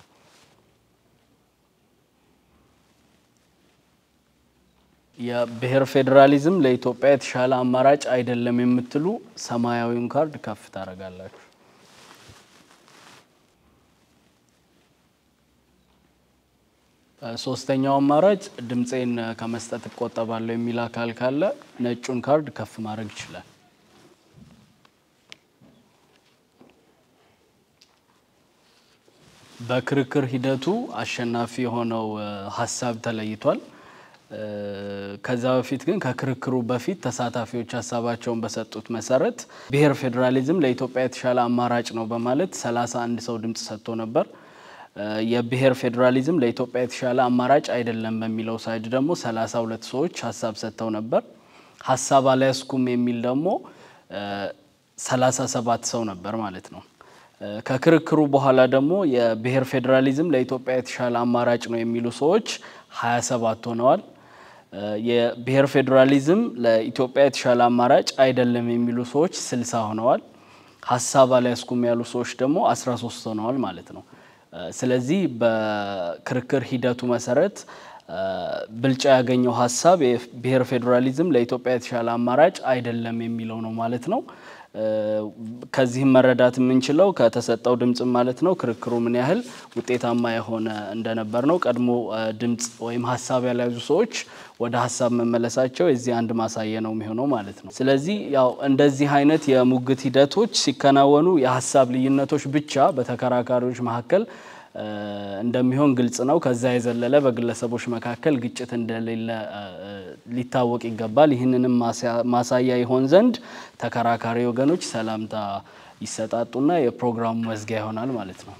የብሔር ፌዴራሊዝም ለኢትዮጵያ የተሻለ አማራጭ አይደለም የምትሉ ሰማያዊውን ካርድ ከፍ ታደርጋላችሁ። ሶስተኛው አማራጭ ድምፄን ከመስጠት እቆጠባለሁ የሚል አካል ካለ ነጩን ካርድ ከፍ ማድረግ ይችላል። በክርክር ሂደቱ አሸናፊ የሆነው ሀሳብ ተለይቷል። ከዛ በፊት ግን ከክርክሩ በፊት ተሳታፊዎች ሀሳባቸውን በሰጡት መሰረት ብሔር ፌዴራሊዝም ለኢትዮጵያ የተሻለ አማራጭ ነው በማለት 31 ሰው ድምፅ ሰጥቶ ነበር። የብሔር ፌዴራሊዝም ለኢትዮጵያ የተሻለ አማራጭ አይደለም በሚለው ሳይድ ደግሞ 32 ሰዎች ሀሳብ ሰጥተው ነበር። ሀሳብ አልያዝኩም የሚል ደግሞ 37 ሰው ነበር ማለት ነው። ከክርክሩ በኋላ ደግሞ የብሔር ፌዴራሊዝም ለኢትዮጵያ የተሻለ አማራጭ ነው የሚሉ ሰዎች 27 ሆነዋል። የብሔር ፌዴራሊዝም ለኢትዮጵያ የተሻለ አማራጭ አይደለም የሚሉ ሰዎች ስልሳ ሆነዋል። ሀሳብ አልያዝኩም ያሉ ሰዎች ደግሞ 13 ሆነዋል ማለት ነው። ስለዚህ በክርክር ሂደቱ መሰረት ብልጫ ያገኘው ሀሳብ የብሔር ፌዴራሊዝም ለኢትዮጵያ የተሻለ አማራጭ አይደለም የሚለው ነው ማለት ነው። ከዚህም መረዳት የምንችለው ከተሰጠው ድምጽ ማለት ነው ክርክሩ ምን ያህል ውጤታማ የሆነ እንደነበር ነው። ቀድሞ ድምጽ ወይም ሀሳብ ያልያዙ ሰዎች ወደ ሀሳብ መመለሳቸው የዚህ አንድ ማሳየ ነው የሚሆነው ማለት ነው። ስለዚህ ያው እንደዚህ አይነት የሙግት ሂደቶች ሲከናወኑ የሀሳብ ልዩነቶች ብቻ በተከራካሪዎች መካከል እንደሚሆን ግልጽ ነው። ከዛ የዘለለ በግለሰቦች መካከል ግጭት እንደሌለ ሊታወቅ ይገባል። ይህንንም ማሳያ ይሆን ዘንድ ተከራካሪ ወገኖች ሰላምታ ይሰጣጡና የፕሮግራሙ መዝጊያ ይሆናል ማለት ነው።